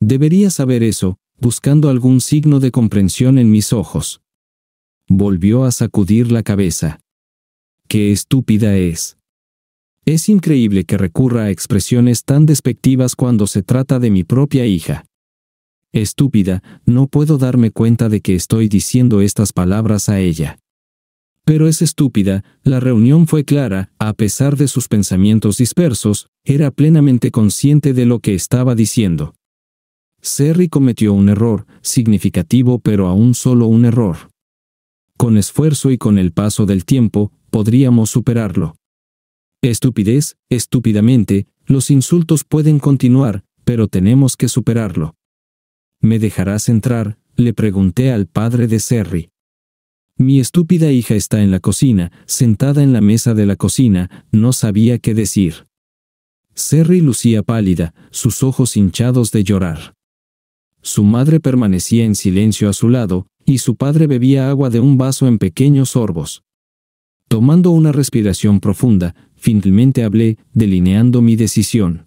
Debería saber eso, buscando algún signo de comprensión en mis ojos. Volvió a sacudir la cabeza. Qué estúpida es. Es increíble que recurra a expresiones tan despectivas cuando se trata de mi propia hija. Estúpida, no puedo darme cuenta de que estoy diciendo estas palabras a ella. Pero es estúpida, la reunión fue clara, a pesar de sus pensamientos dispersos, era plenamente consciente de lo que estaba diciendo. Serry cometió un error, significativo pero aún solo un error. Con esfuerzo y con el paso del tiempo, podríamos superarlo. Estupidez, estúpidamente, los insultos pueden continuar, pero tenemos que superarlo. ¿Me dejarás entrar? le pregunté al padre de Serry. Mi estúpida hija está en la cocina, sentada en la mesa de la cocina, no sabía qué decir. Serry lucía pálida, sus ojos hinchados de llorar. Su madre permanecía en silencio a su lado, y su padre bebía agua de un vaso en pequeños sorbos. Tomando una respiración profunda, finalmente hablé, delineando mi decisión.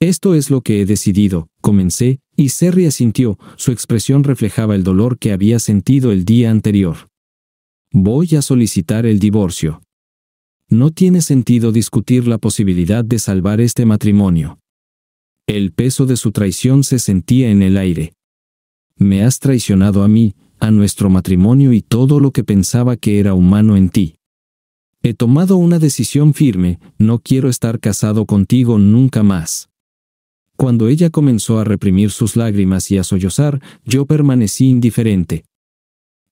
Esto es lo que he decidido, comencé, y Serri asintió, su expresión reflejaba el dolor que había sentido el día anterior. Voy a solicitar el divorcio. No tiene sentido discutir la posibilidad de salvar este matrimonio. El peso de su traición se sentía en el aire. Me has traicionado a mí, a nuestro matrimonio y todo lo que pensaba que era humano en ti. He tomado una decisión firme, no quiero estar casado contigo nunca más. Cuando ella comenzó a reprimir sus lágrimas y a sollozar, yo permanecí indiferente.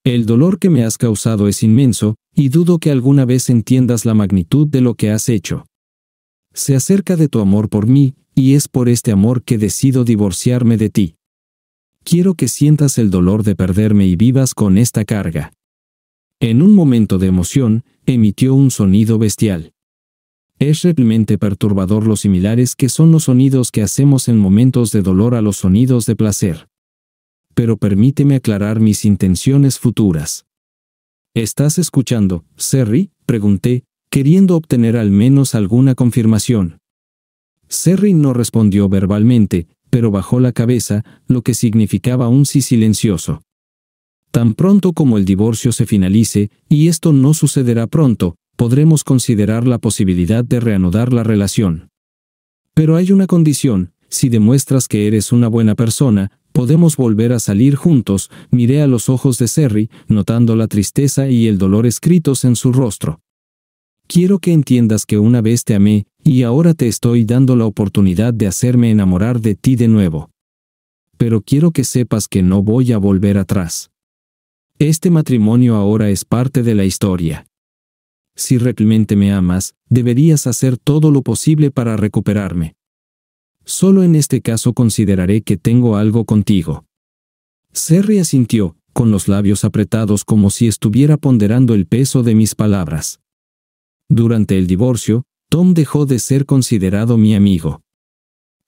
El dolor que me has causado es inmenso, y dudo que alguna vez entiendas la magnitud de lo que has hecho se acerca de tu amor por mí, y es por este amor que decido divorciarme de ti. Quiero que sientas el dolor de perderme y vivas con esta carga. En un momento de emoción, emitió un sonido bestial. Es realmente perturbador lo similares que son los sonidos que hacemos en momentos de dolor a los sonidos de placer. Pero permíteme aclarar mis intenciones futuras. ¿Estás escuchando, Serri? pregunté, queriendo obtener al menos alguna confirmación. Serry no respondió verbalmente, pero bajó la cabeza, lo que significaba un sí silencioso. Tan pronto como el divorcio se finalice, y esto no sucederá pronto, podremos considerar la posibilidad de reanudar la relación. Pero hay una condición, si demuestras que eres una buena persona, podemos volver a salir juntos, miré a los ojos de Serry, notando la tristeza y el dolor escritos en su rostro. Quiero que entiendas que una vez te amé, y ahora te estoy dando la oportunidad de hacerme enamorar de ti de nuevo. Pero quiero que sepas que no voy a volver atrás. Este matrimonio ahora es parte de la historia. Si realmente me amas, deberías hacer todo lo posible para recuperarme. Solo en este caso consideraré que tengo algo contigo. Serri asintió, con los labios apretados como si estuviera ponderando el peso de mis palabras. Durante el divorcio, Tom dejó de ser considerado mi amigo.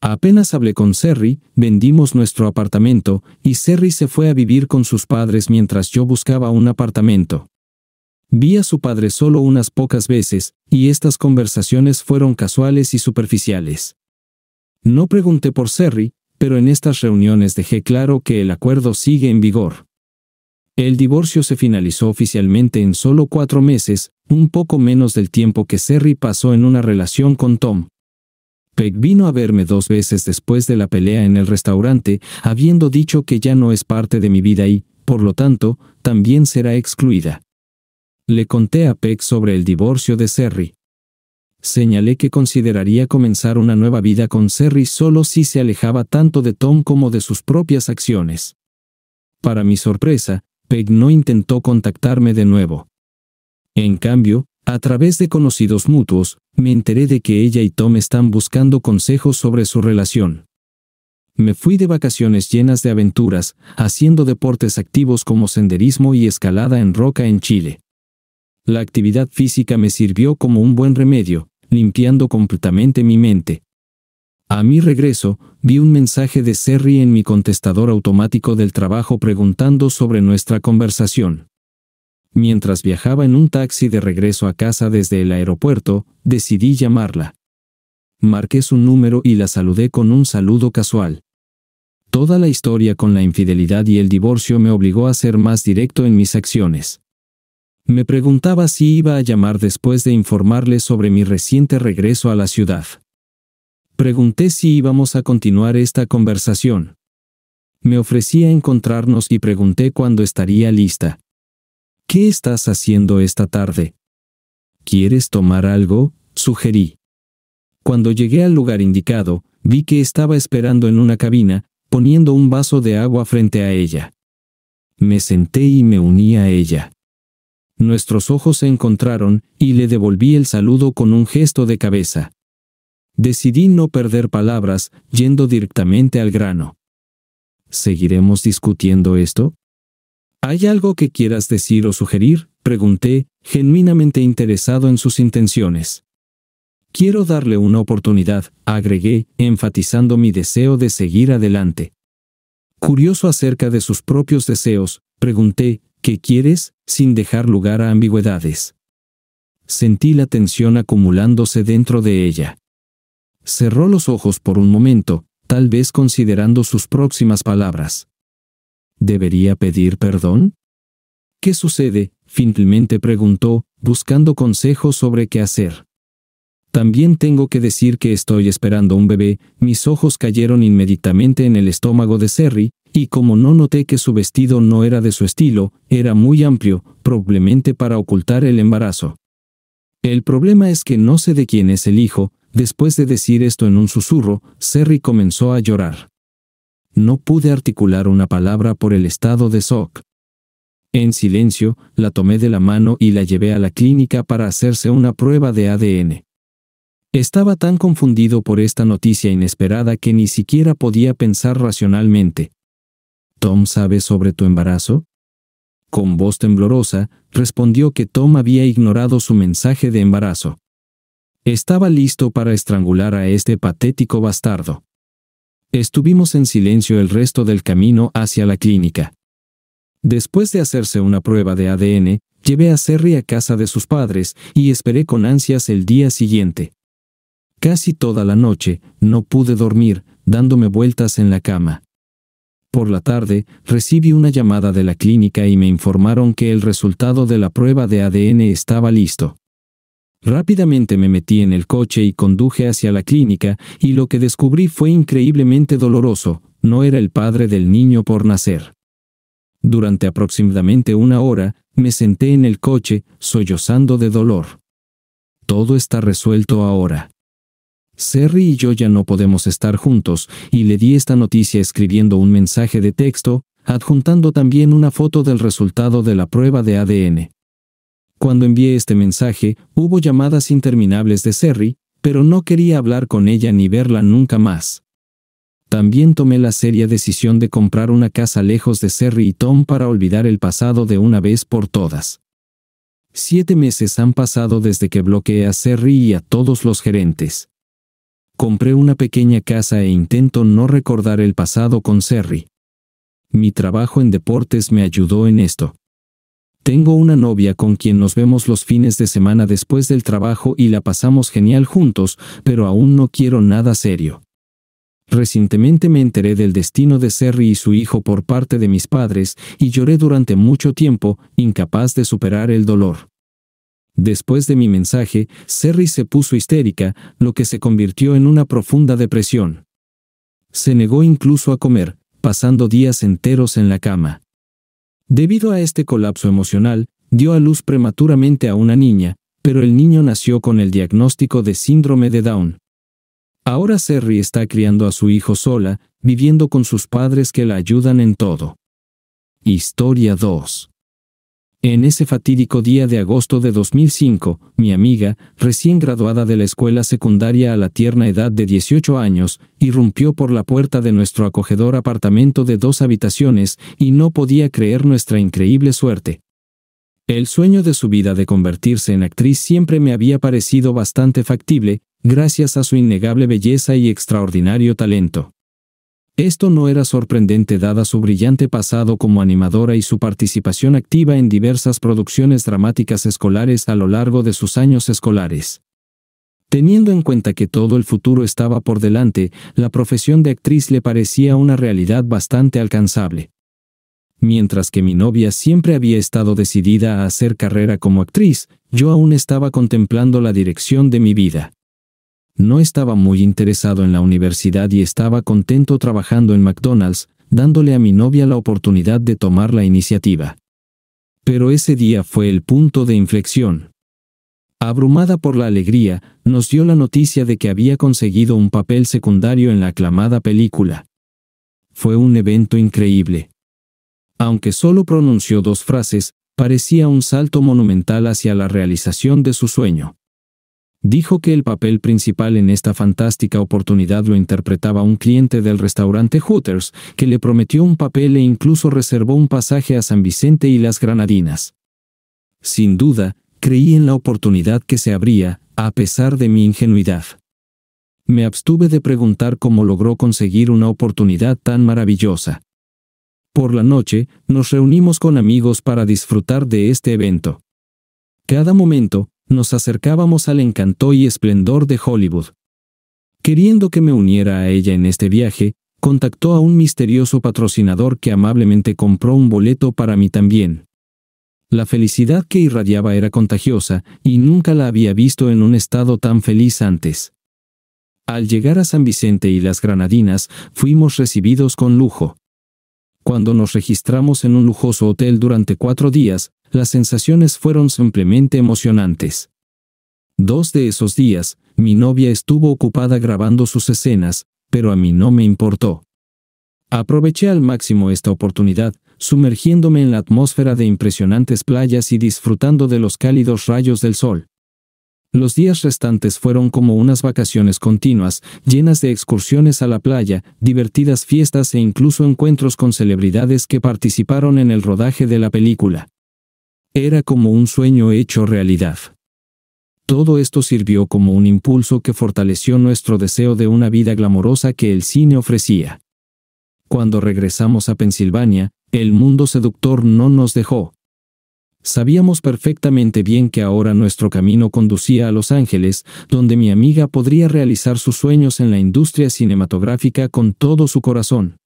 Apenas hablé con Serry, vendimos nuestro apartamento, y Serry se fue a vivir con sus padres mientras yo buscaba un apartamento. Vi a su padre solo unas pocas veces, y estas conversaciones fueron casuales y superficiales. No pregunté por Serry, pero en estas reuniones dejé claro que el acuerdo sigue en vigor. El divorcio se finalizó oficialmente en solo cuatro meses, un poco menos del tiempo que Serry pasó en una relación con Tom. Peg vino a verme dos veces después de la pelea en el restaurante, habiendo dicho que ya no es parte de mi vida y, por lo tanto, también será excluida. Le conté a Peg sobre el divorcio de Serry. Señalé que consideraría comenzar una nueva vida con Serry solo si se alejaba tanto de Tom como de sus propias acciones. Para mi sorpresa, Peg no intentó contactarme de nuevo. En cambio, a través de conocidos mutuos, me enteré de que ella y Tom están buscando consejos sobre su relación. Me fui de vacaciones llenas de aventuras, haciendo deportes activos como senderismo y escalada en roca en Chile. La actividad física me sirvió como un buen remedio, limpiando completamente mi mente. A mi regreso, vi un mensaje de Serry en mi contestador automático del trabajo preguntando sobre nuestra conversación. Mientras viajaba en un taxi de regreso a casa desde el aeropuerto, decidí llamarla. Marqué su número y la saludé con un saludo casual. Toda la historia con la infidelidad y el divorcio me obligó a ser más directo en mis acciones. Me preguntaba si iba a llamar después de informarle sobre mi reciente regreso a la ciudad. Pregunté si íbamos a continuar esta conversación. Me ofrecí a encontrarnos y pregunté cuándo estaría lista. ¿Qué estás haciendo esta tarde? ¿Quieres tomar algo? sugerí. Cuando llegué al lugar indicado, vi que estaba esperando en una cabina, poniendo un vaso de agua frente a ella. Me senté y me uní a ella. Nuestros ojos se encontraron, y le devolví el saludo con un gesto de cabeza. Decidí no perder palabras, yendo directamente al grano. ¿Seguiremos discutiendo esto? ¿Hay algo que quieras decir o sugerir? Pregunté, genuinamente interesado en sus intenciones. Quiero darle una oportunidad, agregué, enfatizando mi deseo de seguir adelante. Curioso acerca de sus propios deseos, pregunté, ¿qué quieres? sin dejar lugar a ambigüedades. Sentí la tensión acumulándose dentro de ella. Cerró los ojos por un momento, tal vez considerando sus próximas palabras. ¿Debería pedir perdón? ¿Qué sucede? Finalmente preguntó, buscando consejos sobre qué hacer. También tengo que decir que estoy esperando un bebé, mis ojos cayeron inmediatamente en el estómago de Serry, y como no noté que su vestido no era de su estilo, era muy amplio, probablemente para ocultar el embarazo. El problema es que no sé de quién es el hijo, después de decir esto en un susurro, Serry comenzó a llorar. No pude articular una palabra por el estado de shock. En silencio, la tomé de la mano y la llevé a la clínica para hacerse una prueba de ADN. Estaba tan confundido por esta noticia inesperada que ni siquiera podía pensar racionalmente. ¿Tom sabe sobre tu embarazo? Con voz temblorosa, respondió que Tom había ignorado su mensaje de embarazo. Estaba listo para estrangular a este patético bastardo. Estuvimos en silencio el resto del camino hacia la clínica. Después de hacerse una prueba de ADN, llevé a Serry a casa de sus padres y esperé con ansias el día siguiente. Casi toda la noche, no pude dormir, dándome vueltas en la cama. Por la tarde, recibí una llamada de la clínica y me informaron que el resultado de la prueba de ADN estaba listo. Rápidamente me metí en el coche y conduje hacia la clínica, y lo que descubrí fue increíblemente doloroso, no era el padre del niño por nacer. Durante aproximadamente una hora, me senté en el coche, sollozando de dolor. Todo está resuelto ahora. Serry y yo ya no podemos estar juntos, y le di esta noticia escribiendo un mensaje de texto, adjuntando también una foto del resultado de la prueba de ADN. Cuando envié este mensaje, hubo llamadas interminables de Serri, pero no quería hablar con ella ni verla nunca más. También tomé la seria decisión de comprar una casa lejos de Serri y Tom para olvidar el pasado de una vez por todas. Siete meses han pasado desde que bloqueé a Serri y a todos los gerentes. Compré una pequeña casa e intento no recordar el pasado con Serri. Mi trabajo en deportes me ayudó en esto. Tengo una novia con quien nos vemos los fines de semana después del trabajo y la pasamos genial juntos, pero aún no quiero nada serio. Recientemente me enteré del destino de Serry y su hijo por parte de mis padres y lloré durante mucho tiempo, incapaz de superar el dolor. Después de mi mensaje, Serri se puso histérica, lo que se convirtió en una profunda depresión. Se negó incluso a comer, pasando días enteros en la cama. Debido a este colapso emocional, dio a luz prematuramente a una niña, pero el niño nació con el diagnóstico de síndrome de Down. Ahora Serri está criando a su hijo sola, viviendo con sus padres que la ayudan en todo. Historia 2. En ese fatídico día de agosto de 2005, mi amiga, recién graduada de la escuela secundaria a la tierna edad de 18 años, irrumpió por la puerta de nuestro acogedor apartamento de dos habitaciones y no podía creer nuestra increíble suerte. El sueño de su vida de convertirse en actriz siempre me había parecido bastante factible, gracias a su innegable belleza y extraordinario talento. Esto no era sorprendente dada su brillante pasado como animadora y su participación activa en diversas producciones dramáticas escolares a lo largo de sus años escolares. Teniendo en cuenta que todo el futuro estaba por delante, la profesión de actriz le parecía una realidad bastante alcanzable. Mientras que mi novia siempre había estado decidida a hacer carrera como actriz, yo aún estaba contemplando la dirección de mi vida. No estaba muy interesado en la universidad y estaba contento trabajando en McDonald's, dándole a mi novia la oportunidad de tomar la iniciativa. Pero ese día fue el punto de inflexión. Abrumada por la alegría, nos dio la noticia de que había conseguido un papel secundario en la aclamada película. Fue un evento increíble. Aunque solo pronunció dos frases, parecía un salto monumental hacia la realización de su sueño dijo que el papel principal en esta fantástica oportunidad lo interpretaba un cliente del restaurante Hooters, que le prometió un papel e incluso reservó un pasaje a San Vicente y las Granadinas. Sin duda, creí en la oportunidad que se abría, a pesar de mi ingenuidad. Me abstuve de preguntar cómo logró conseguir una oportunidad tan maravillosa. Por la noche, nos reunimos con amigos para disfrutar de este evento. Cada momento, nos acercábamos al encanto y esplendor de Hollywood. Queriendo que me uniera a ella en este viaje, contactó a un misterioso patrocinador que amablemente compró un boleto para mí también. La felicidad que irradiaba era contagiosa, y nunca la había visto en un estado tan feliz antes. Al llegar a San Vicente y las Granadinas, fuimos recibidos con lujo. Cuando nos registramos en un lujoso hotel durante cuatro días, las sensaciones fueron simplemente emocionantes. Dos de esos días, mi novia estuvo ocupada grabando sus escenas, pero a mí no me importó. Aproveché al máximo esta oportunidad, sumergiéndome en la atmósfera de impresionantes playas y disfrutando de los cálidos rayos del sol. Los días restantes fueron como unas vacaciones continuas, llenas de excursiones a la playa, divertidas fiestas e incluso encuentros con celebridades que participaron en el rodaje de la película. Era como un sueño hecho realidad. Todo esto sirvió como un impulso que fortaleció nuestro deseo de una vida glamorosa que el cine ofrecía. Cuando regresamos a Pensilvania, el mundo seductor no nos dejó. Sabíamos perfectamente bien que ahora nuestro camino conducía a Los Ángeles, donde mi amiga podría realizar sus sueños en la industria cinematográfica con todo su corazón.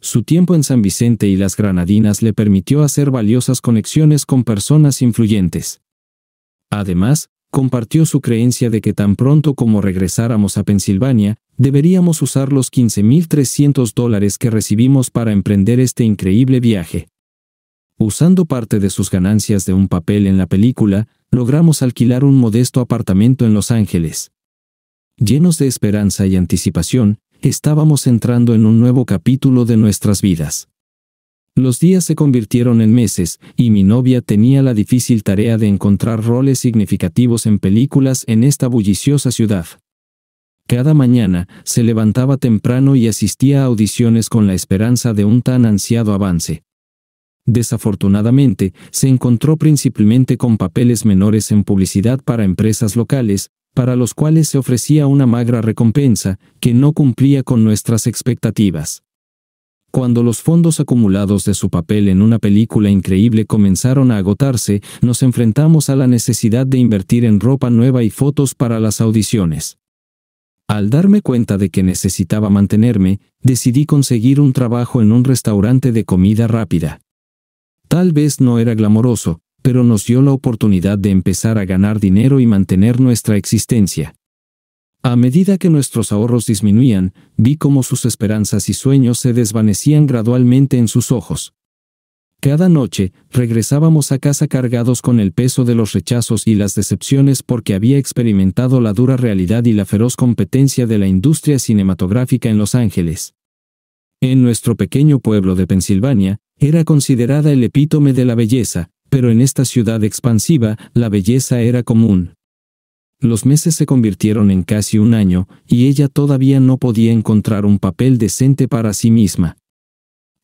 Su tiempo en San Vicente y las Granadinas le permitió hacer valiosas conexiones con personas influyentes. Además, compartió su creencia de que tan pronto como regresáramos a Pensilvania, deberíamos usar los 15.300 dólares que recibimos para emprender este increíble viaje. Usando parte de sus ganancias de un papel en la película, logramos alquilar un modesto apartamento en Los Ángeles. Llenos de esperanza y anticipación, estábamos entrando en un nuevo capítulo de nuestras vidas. Los días se convirtieron en meses, y mi novia tenía la difícil tarea de encontrar roles significativos en películas en esta bulliciosa ciudad. Cada mañana, se levantaba temprano y asistía a audiciones con la esperanza de un tan ansiado avance. Desafortunadamente, se encontró principalmente con papeles menores en publicidad para empresas locales, para los cuales se ofrecía una magra recompensa, que no cumplía con nuestras expectativas. Cuando los fondos acumulados de su papel en una película increíble comenzaron a agotarse, nos enfrentamos a la necesidad de invertir en ropa nueva y fotos para las audiciones. Al darme cuenta de que necesitaba mantenerme, decidí conseguir un trabajo en un restaurante de comida rápida. Tal vez no era glamoroso, pero nos dio la oportunidad de empezar a ganar dinero y mantener nuestra existencia. A medida que nuestros ahorros disminuían, vi cómo sus esperanzas y sueños se desvanecían gradualmente en sus ojos. Cada noche, regresábamos a casa cargados con el peso de los rechazos y las decepciones porque había experimentado la dura realidad y la feroz competencia de la industria cinematográfica en Los Ángeles. En nuestro pequeño pueblo de Pensilvania, era considerada el epítome de la belleza, pero en esta ciudad expansiva la belleza era común. Los meses se convirtieron en casi un año, y ella todavía no podía encontrar un papel decente para sí misma.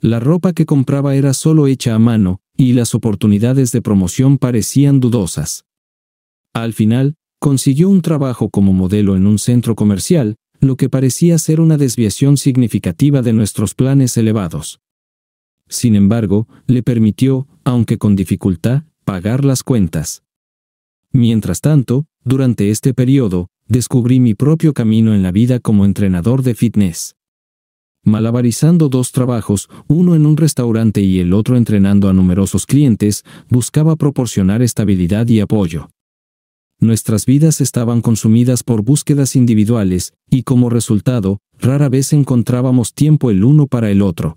La ropa que compraba era solo hecha a mano, y las oportunidades de promoción parecían dudosas. Al final, consiguió un trabajo como modelo en un centro comercial, lo que parecía ser una desviación significativa de nuestros planes elevados sin embargo, le permitió, aunque con dificultad, pagar las cuentas. Mientras tanto, durante este periodo, descubrí mi propio camino en la vida como entrenador de fitness. Malabarizando dos trabajos, uno en un restaurante y el otro entrenando a numerosos clientes, buscaba proporcionar estabilidad y apoyo. Nuestras vidas estaban consumidas por búsquedas individuales, y como resultado, rara vez encontrábamos tiempo el uno para el otro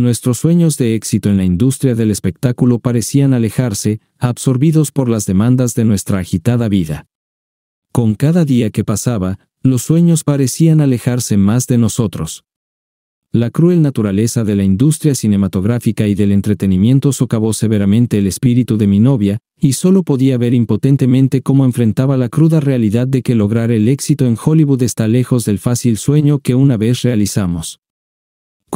nuestros sueños de éxito en la industria del espectáculo parecían alejarse, absorbidos por las demandas de nuestra agitada vida. Con cada día que pasaba, los sueños parecían alejarse más de nosotros. La cruel naturaleza de la industria cinematográfica y del entretenimiento socavó severamente el espíritu de mi novia, y solo podía ver impotentemente cómo enfrentaba la cruda realidad de que lograr el éxito en Hollywood está lejos del fácil sueño que una vez realizamos.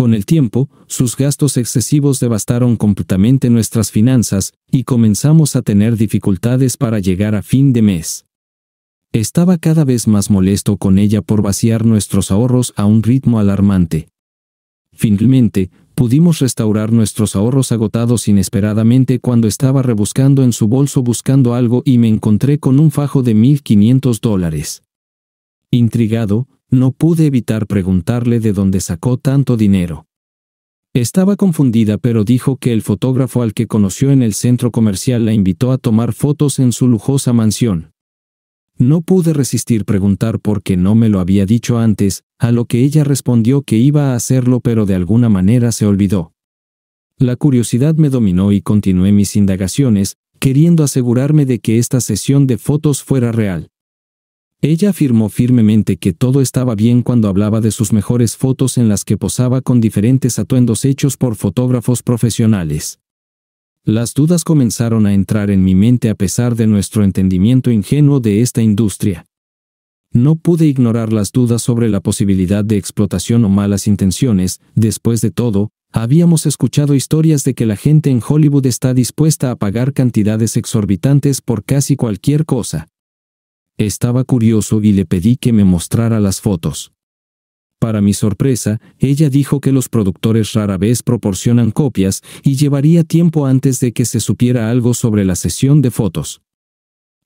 Con el tiempo, sus gastos excesivos devastaron completamente nuestras finanzas, y comenzamos a tener dificultades para llegar a fin de mes. Estaba cada vez más molesto con ella por vaciar nuestros ahorros a un ritmo alarmante. Finalmente, pudimos restaurar nuestros ahorros agotados inesperadamente cuando estaba rebuscando en su bolso buscando algo y me encontré con un fajo de 1.500 dólares. Intrigado, no pude evitar preguntarle de dónde sacó tanto dinero. Estaba confundida pero dijo que el fotógrafo al que conoció en el centro comercial la invitó a tomar fotos en su lujosa mansión. No pude resistir preguntar por qué no me lo había dicho antes, a lo que ella respondió que iba a hacerlo pero de alguna manera se olvidó. La curiosidad me dominó y continué mis indagaciones, queriendo asegurarme de que esta sesión de fotos fuera real. Ella afirmó firmemente que todo estaba bien cuando hablaba de sus mejores fotos en las que posaba con diferentes atuendos hechos por fotógrafos profesionales. Las dudas comenzaron a entrar en mi mente a pesar de nuestro entendimiento ingenuo de esta industria. No pude ignorar las dudas sobre la posibilidad de explotación o malas intenciones, después de todo, habíamos escuchado historias de que la gente en Hollywood está dispuesta a pagar cantidades exorbitantes por casi cualquier cosa. Estaba curioso y le pedí que me mostrara las fotos. Para mi sorpresa, ella dijo que los productores rara vez proporcionan copias y llevaría tiempo antes de que se supiera algo sobre la sesión de fotos.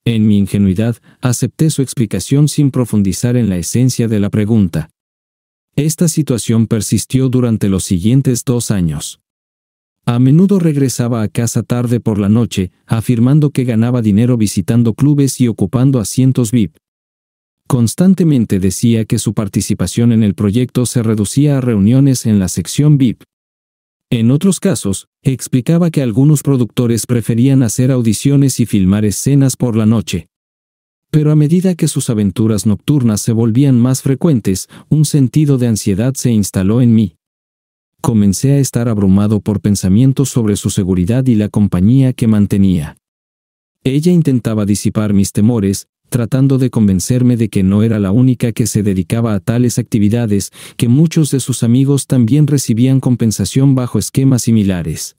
En mi ingenuidad, acepté su explicación sin profundizar en la esencia de la pregunta. Esta situación persistió durante los siguientes dos años. A menudo regresaba a casa tarde por la noche, afirmando que ganaba dinero visitando clubes y ocupando asientos VIP. Constantemente decía que su participación en el proyecto se reducía a reuniones en la sección VIP. En otros casos, explicaba que algunos productores preferían hacer audiciones y filmar escenas por la noche. Pero a medida que sus aventuras nocturnas se volvían más frecuentes, un sentido de ansiedad se instaló en mí comencé a estar abrumado por pensamientos sobre su seguridad y la compañía que mantenía. Ella intentaba disipar mis temores, tratando de convencerme de que no era la única que se dedicaba a tales actividades, que muchos de sus amigos también recibían compensación bajo esquemas similares.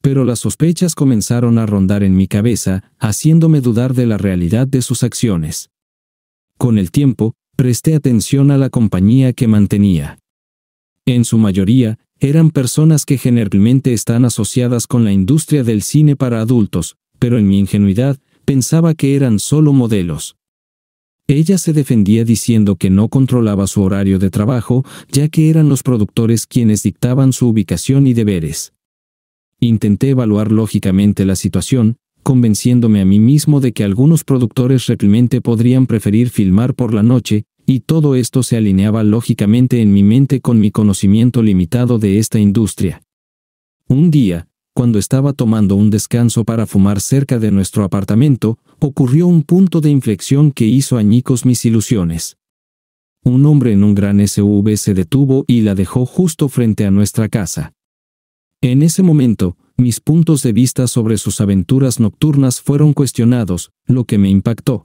Pero las sospechas comenzaron a rondar en mi cabeza, haciéndome dudar de la realidad de sus acciones. Con el tiempo, presté atención a la compañía que mantenía. En su mayoría, eran personas que generalmente están asociadas con la industria del cine para adultos, pero en mi ingenuidad, pensaba que eran solo modelos. Ella se defendía diciendo que no controlaba su horario de trabajo, ya que eran los productores quienes dictaban su ubicación y deberes. Intenté evaluar lógicamente la situación, convenciéndome a mí mismo de que algunos productores realmente podrían preferir filmar por la noche, y todo esto se alineaba lógicamente en mi mente con mi conocimiento limitado de esta industria. Un día, cuando estaba tomando un descanso para fumar cerca de nuestro apartamento, ocurrió un punto de inflexión que hizo añicos mis ilusiones. Un hombre en un gran SUV se detuvo y la dejó justo frente a nuestra casa. En ese momento, mis puntos de vista sobre sus aventuras nocturnas fueron cuestionados, lo que me impactó.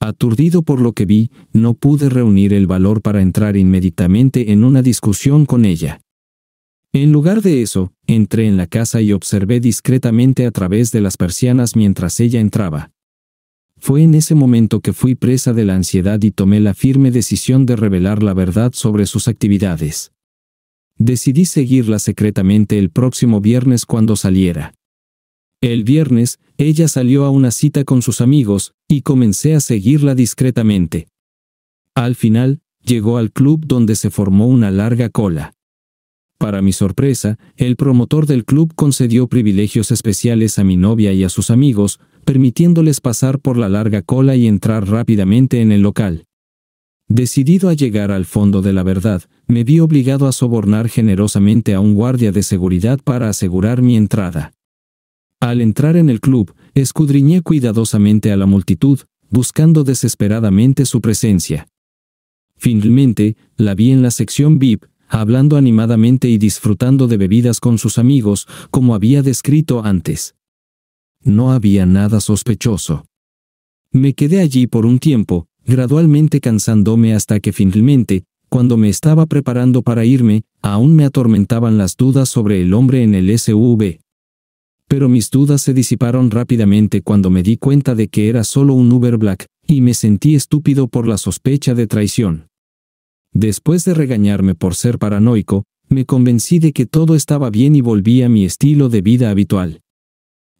Aturdido por lo que vi, no pude reunir el valor para entrar inmediatamente en una discusión con ella. En lugar de eso, entré en la casa y observé discretamente a través de las persianas mientras ella entraba. Fue en ese momento que fui presa de la ansiedad y tomé la firme decisión de revelar la verdad sobre sus actividades. Decidí seguirla secretamente el próximo viernes cuando saliera. El viernes, ella salió a una cita con sus amigos, y comencé a seguirla discretamente. Al final, llegó al club donde se formó una larga cola. Para mi sorpresa, el promotor del club concedió privilegios especiales a mi novia y a sus amigos, permitiéndoles pasar por la larga cola y entrar rápidamente en el local. Decidido a llegar al fondo de la verdad, me vi obligado a sobornar generosamente a un guardia de seguridad para asegurar mi entrada. Al entrar en el club, escudriñé cuidadosamente a la multitud, buscando desesperadamente su presencia. Finalmente, la vi en la sección VIP, hablando animadamente y disfrutando de bebidas con sus amigos, como había descrito antes. No había nada sospechoso. Me quedé allí por un tiempo, gradualmente cansándome hasta que finalmente, cuando me estaba preparando para irme, aún me atormentaban las dudas sobre el hombre en el SUV. Pero mis dudas se disiparon rápidamente cuando me di cuenta de que era solo un Uber Black, y me sentí estúpido por la sospecha de traición. Después de regañarme por ser paranoico, me convencí de que todo estaba bien y volví a mi estilo de vida habitual.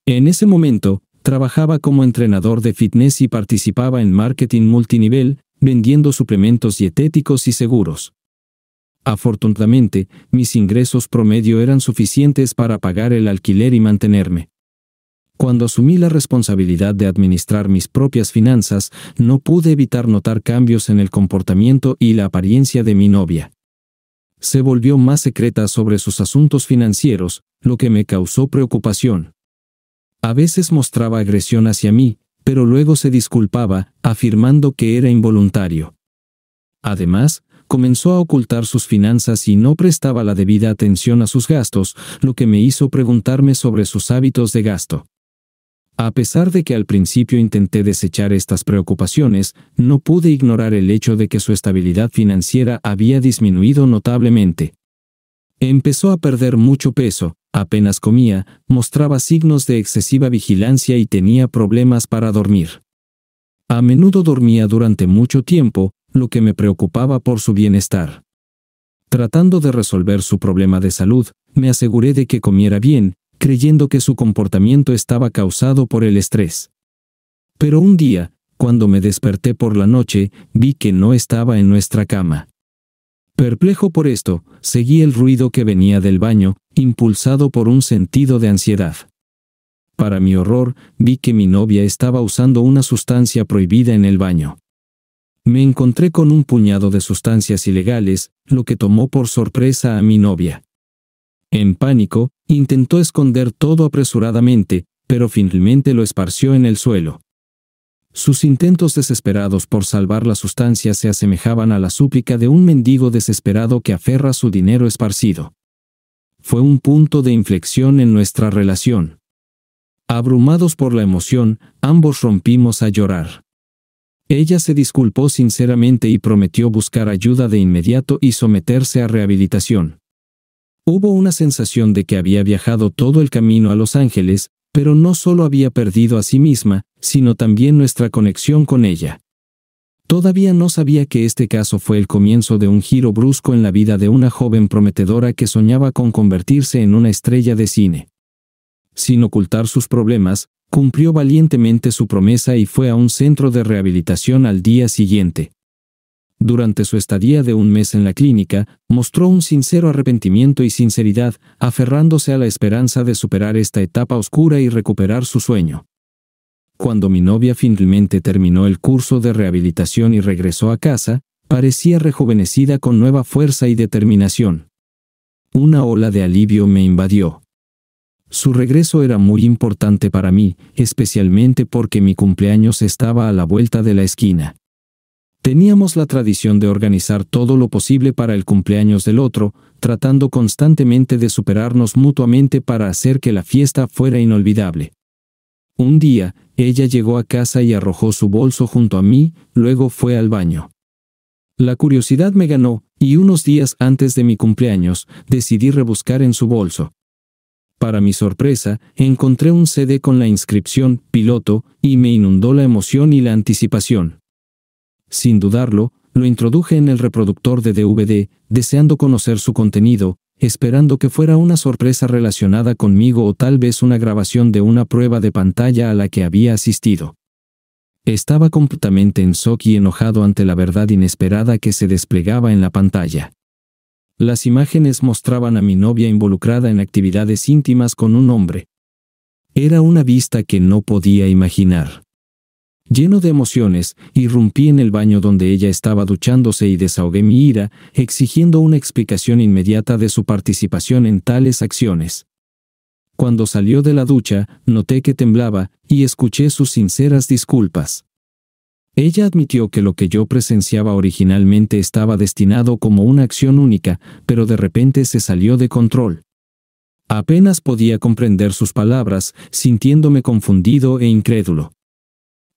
En ese momento, trabajaba como entrenador de fitness y participaba en marketing multinivel, vendiendo suplementos dietéticos y seguros. Afortunadamente, mis ingresos promedio eran suficientes para pagar el alquiler y mantenerme. Cuando asumí la responsabilidad de administrar mis propias finanzas, no pude evitar notar cambios en el comportamiento y la apariencia de mi novia. Se volvió más secreta sobre sus asuntos financieros, lo que me causó preocupación. A veces mostraba agresión hacia mí, pero luego se disculpaba, afirmando que era involuntario. Además, comenzó a ocultar sus finanzas y no prestaba la debida atención a sus gastos, lo que me hizo preguntarme sobre sus hábitos de gasto. A pesar de que al principio intenté desechar estas preocupaciones, no pude ignorar el hecho de que su estabilidad financiera había disminuido notablemente. Empezó a perder mucho peso, apenas comía, mostraba signos de excesiva vigilancia y tenía problemas para dormir. A menudo dormía durante mucho tiempo, lo que me preocupaba por su bienestar. Tratando de resolver su problema de salud, me aseguré de que comiera bien, creyendo que su comportamiento estaba causado por el estrés. Pero un día, cuando me desperté por la noche, vi que no estaba en nuestra cama. Perplejo por esto, seguí el ruido que venía del baño, impulsado por un sentido de ansiedad. Para mi horror, vi que mi novia estaba usando una sustancia prohibida en el baño me encontré con un puñado de sustancias ilegales, lo que tomó por sorpresa a mi novia. En pánico, intentó esconder todo apresuradamente, pero finalmente lo esparció en el suelo. Sus intentos desesperados por salvar la sustancia se asemejaban a la súplica de un mendigo desesperado que aferra su dinero esparcido. Fue un punto de inflexión en nuestra relación. Abrumados por la emoción, ambos rompimos a llorar. Ella se disculpó sinceramente y prometió buscar ayuda de inmediato y someterse a rehabilitación. Hubo una sensación de que había viajado todo el camino a Los Ángeles, pero no solo había perdido a sí misma, sino también nuestra conexión con ella. Todavía no sabía que este caso fue el comienzo de un giro brusco en la vida de una joven prometedora que soñaba con convertirse en una estrella de cine. Sin ocultar sus problemas, cumplió valientemente su promesa y fue a un centro de rehabilitación al día siguiente. Durante su estadía de un mes en la clínica, mostró un sincero arrepentimiento y sinceridad, aferrándose a la esperanza de superar esta etapa oscura y recuperar su sueño. Cuando mi novia finalmente terminó el curso de rehabilitación y regresó a casa, parecía rejuvenecida con nueva fuerza y determinación. Una ola de alivio me invadió. Su regreso era muy importante para mí, especialmente porque mi cumpleaños estaba a la vuelta de la esquina. Teníamos la tradición de organizar todo lo posible para el cumpleaños del otro, tratando constantemente de superarnos mutuamente para hacer que la fiesta fuera inolvidable. Un día, ella llegó a casa y arrojó su bolso junto a mí, luego fue al baño. La curiosidad me ganó, y unos días antes de mi cumpleaños, decidí rebuscar en su bolso. Para mi sorpresa, encontré un CD con la inscripción piloto y me inundó la emoción y la anticipación. Sin dudarlo, lo introduje en el reproductor de DVD, deseando conocer su contenido, esperando que fuera una sorpresa relacionada conmigo o tal vez una grabación de una prueba de pantalla a la que había asistido. Estaba completamente en shock y enojado ante la verdad inesperada que se desplegaba en la pantalla. Las imágenes mostraban a mi novia involucrada en actividades íntimas con un hombre. Era una vista que no podía imaginar. Lleno de emociones, irrumpí en el baño donde ella estaba duchándose y desahogué mi ira, exigiendo una explicación inmediata de su participación en tales acciones. Cuando salió de la ducha, noté que temblaba, y escuché sus sinceras disculpas. Ella admitió que lo que yo presenciaba originalmente estaba destinado como una acción única, pero de repente se salió de control. Apenas podía comprender sus palabras, sintiéndome confundido e incrédulo.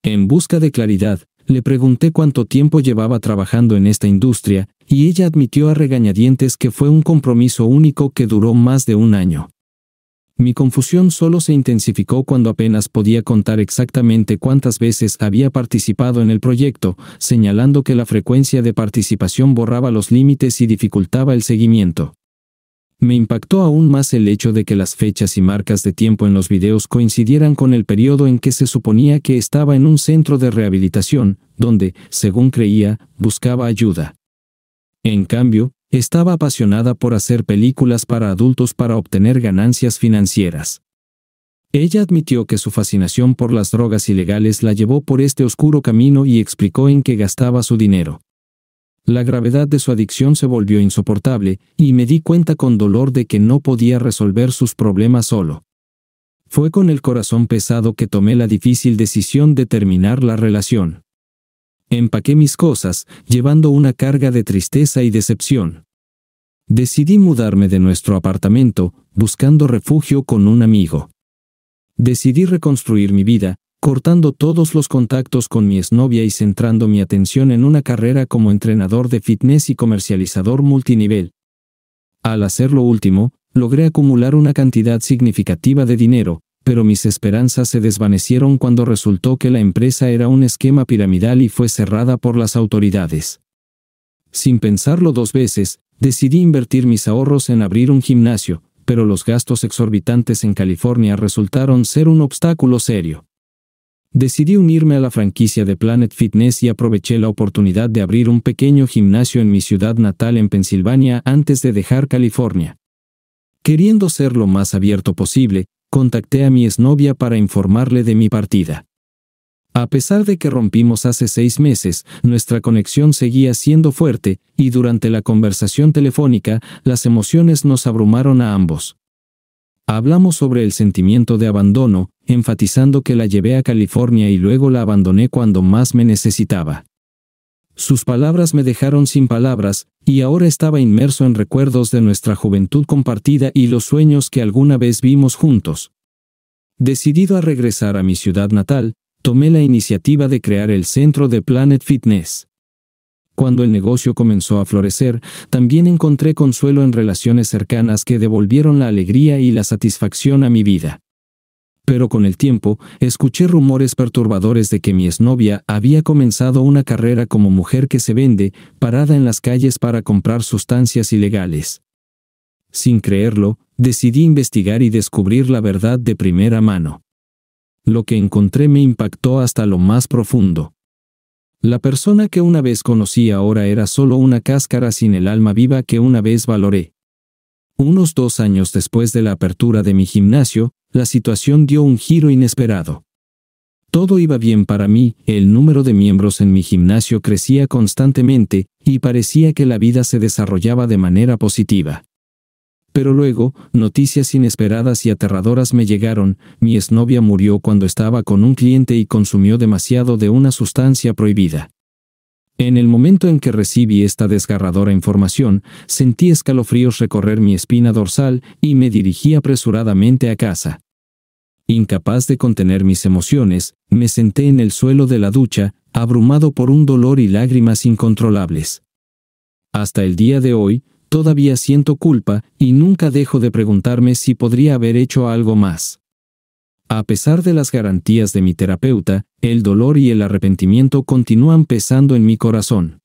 En busca de claridad, le pregunté cuánto tiempo llevaba trabajando en esta industria, y ella admitió a regañadientes que fue un compromiso único que duró más de un año. Mi confusión solo se intensificó cuando apenas podía contar exactamente cuántas veces había participado en el proyecto, señalando que la frecuencia de participación borraba los límites y dificultaba el seguimiento. Me impactó aún más el hecho de que las fechas y marcas de tiempo en los videos coincidieran con el periodo en que se suponía que estaba en un centro de rehabilitación, donde, según creía, buscaba ayuda. En cambio, estaba apasionada por hacer películas para adultos para obtener ganancias financieras. Ella admitió que su fascinación por las drogas ilegales la llevó por este oscuro camino y explicó en qué gastaba su dinero. La gravedad de su adicción se volvió insoportable, y me di cuenta con dolor de que no podía resolver sus problemas solo. Fue con el corazón pesado que tomé la difícil decisión de terminar la relación. Empaqué mis cosas, llevando una carga de tristeza y decepción. Decidí mudarme de nuestro apartamento, buscando refugio con un amigo. Decidí reconstruir mi vida, cortando todos los contactos con mi exnovia y centrando mi atención en una carrera como entrenador de fitness y comercializador multinivel. Al hacer lo último, logré acumular una cantidad significativa de dinero, pero mis esperanzas se desvanecieron cuando resultó que la empresa era un esquema piramidal y fue cerrada por las autoridades. Sin pensarlo dos veces, decidí invertir mis ahorros en abrir un gimnasio, pero los gastos exorbitantes en California resultaron ser un obstáculo serio. Decidí unirme a la franquicia de Planet Fitness y aproveché la oportunidad de abrir un pequeño gimnasio en mi ciudad natal en Pensilvania antes de dejar California. Queriendo ser lo más abierto posible, contacté a mi exnovia para informarle de mi partida. A pesar de que rompimos hace seis meses, nuestra conexión seguía siendo fuerte, y durante la conversación telefónica, las emociones nos abrumaron a ambos. Hablamos sobre el sentimiento de abandono, enfatizando que la llevé a California y luego la abandoné cuando más me necesitaba. Sus palabras me dejaron sin palabras, y ahora estaba inmerso en recuerdos de nuestra juventud compartida y los sueños que alguna vez vimos juntos. Decidido a regresar a mi ciudad natal, tomé la iniciativa de crear el centro de Planet Fitness. Cuando el negocio comenzó a florecer, también encontré consuelo en relaciones cercanas que devolvieron la alegría y la satisfacción a mi vida. Pero con el tiempo, escuché rumores perturbadores de que mi exnovia había comenzado una carrera como mujer que se vende, parada en las calles para comprar sustancias ilegales. Sin creerlo, decidí investigar y descubrir la verdad de primera mano. Lo que encontré me impactó hasta lo más profundo. La persona que una vez conocí ahora era solo una cáscara sin el alma viva que una vez valoré. Unos dos años después de la apertura de mi gimnasio, la situación dio un giro inesperado. Todo iba bien para mí, el número de miembros en mi gimnasio crecía constantemente, y parecía que la vida se desarrollaba de manera positiva. Pero luego, noticias inesperadas y aterradoras me llegaron, mi exnovia murió cuando estaba con un cliente y consumió demasiado de una sustancia prohibida. En el momento en que recibí esta desgarradora información, sentí escalofríos recorrer mi espina dorsal y me dirigí apresuradamente a casa. Incapaz de contener mis emociones, me senté en el suelo de la ducha, abrumado por un dolor y lágrimas incontrolables. Hasta el día de hoy, todavía siento culpa y nunca dejo de preguntarme si podría haber hecho algo más. A pesar de las garantías de mi terapeuta, el dolor y el arrepentimiento continúan pesando en mi corazón.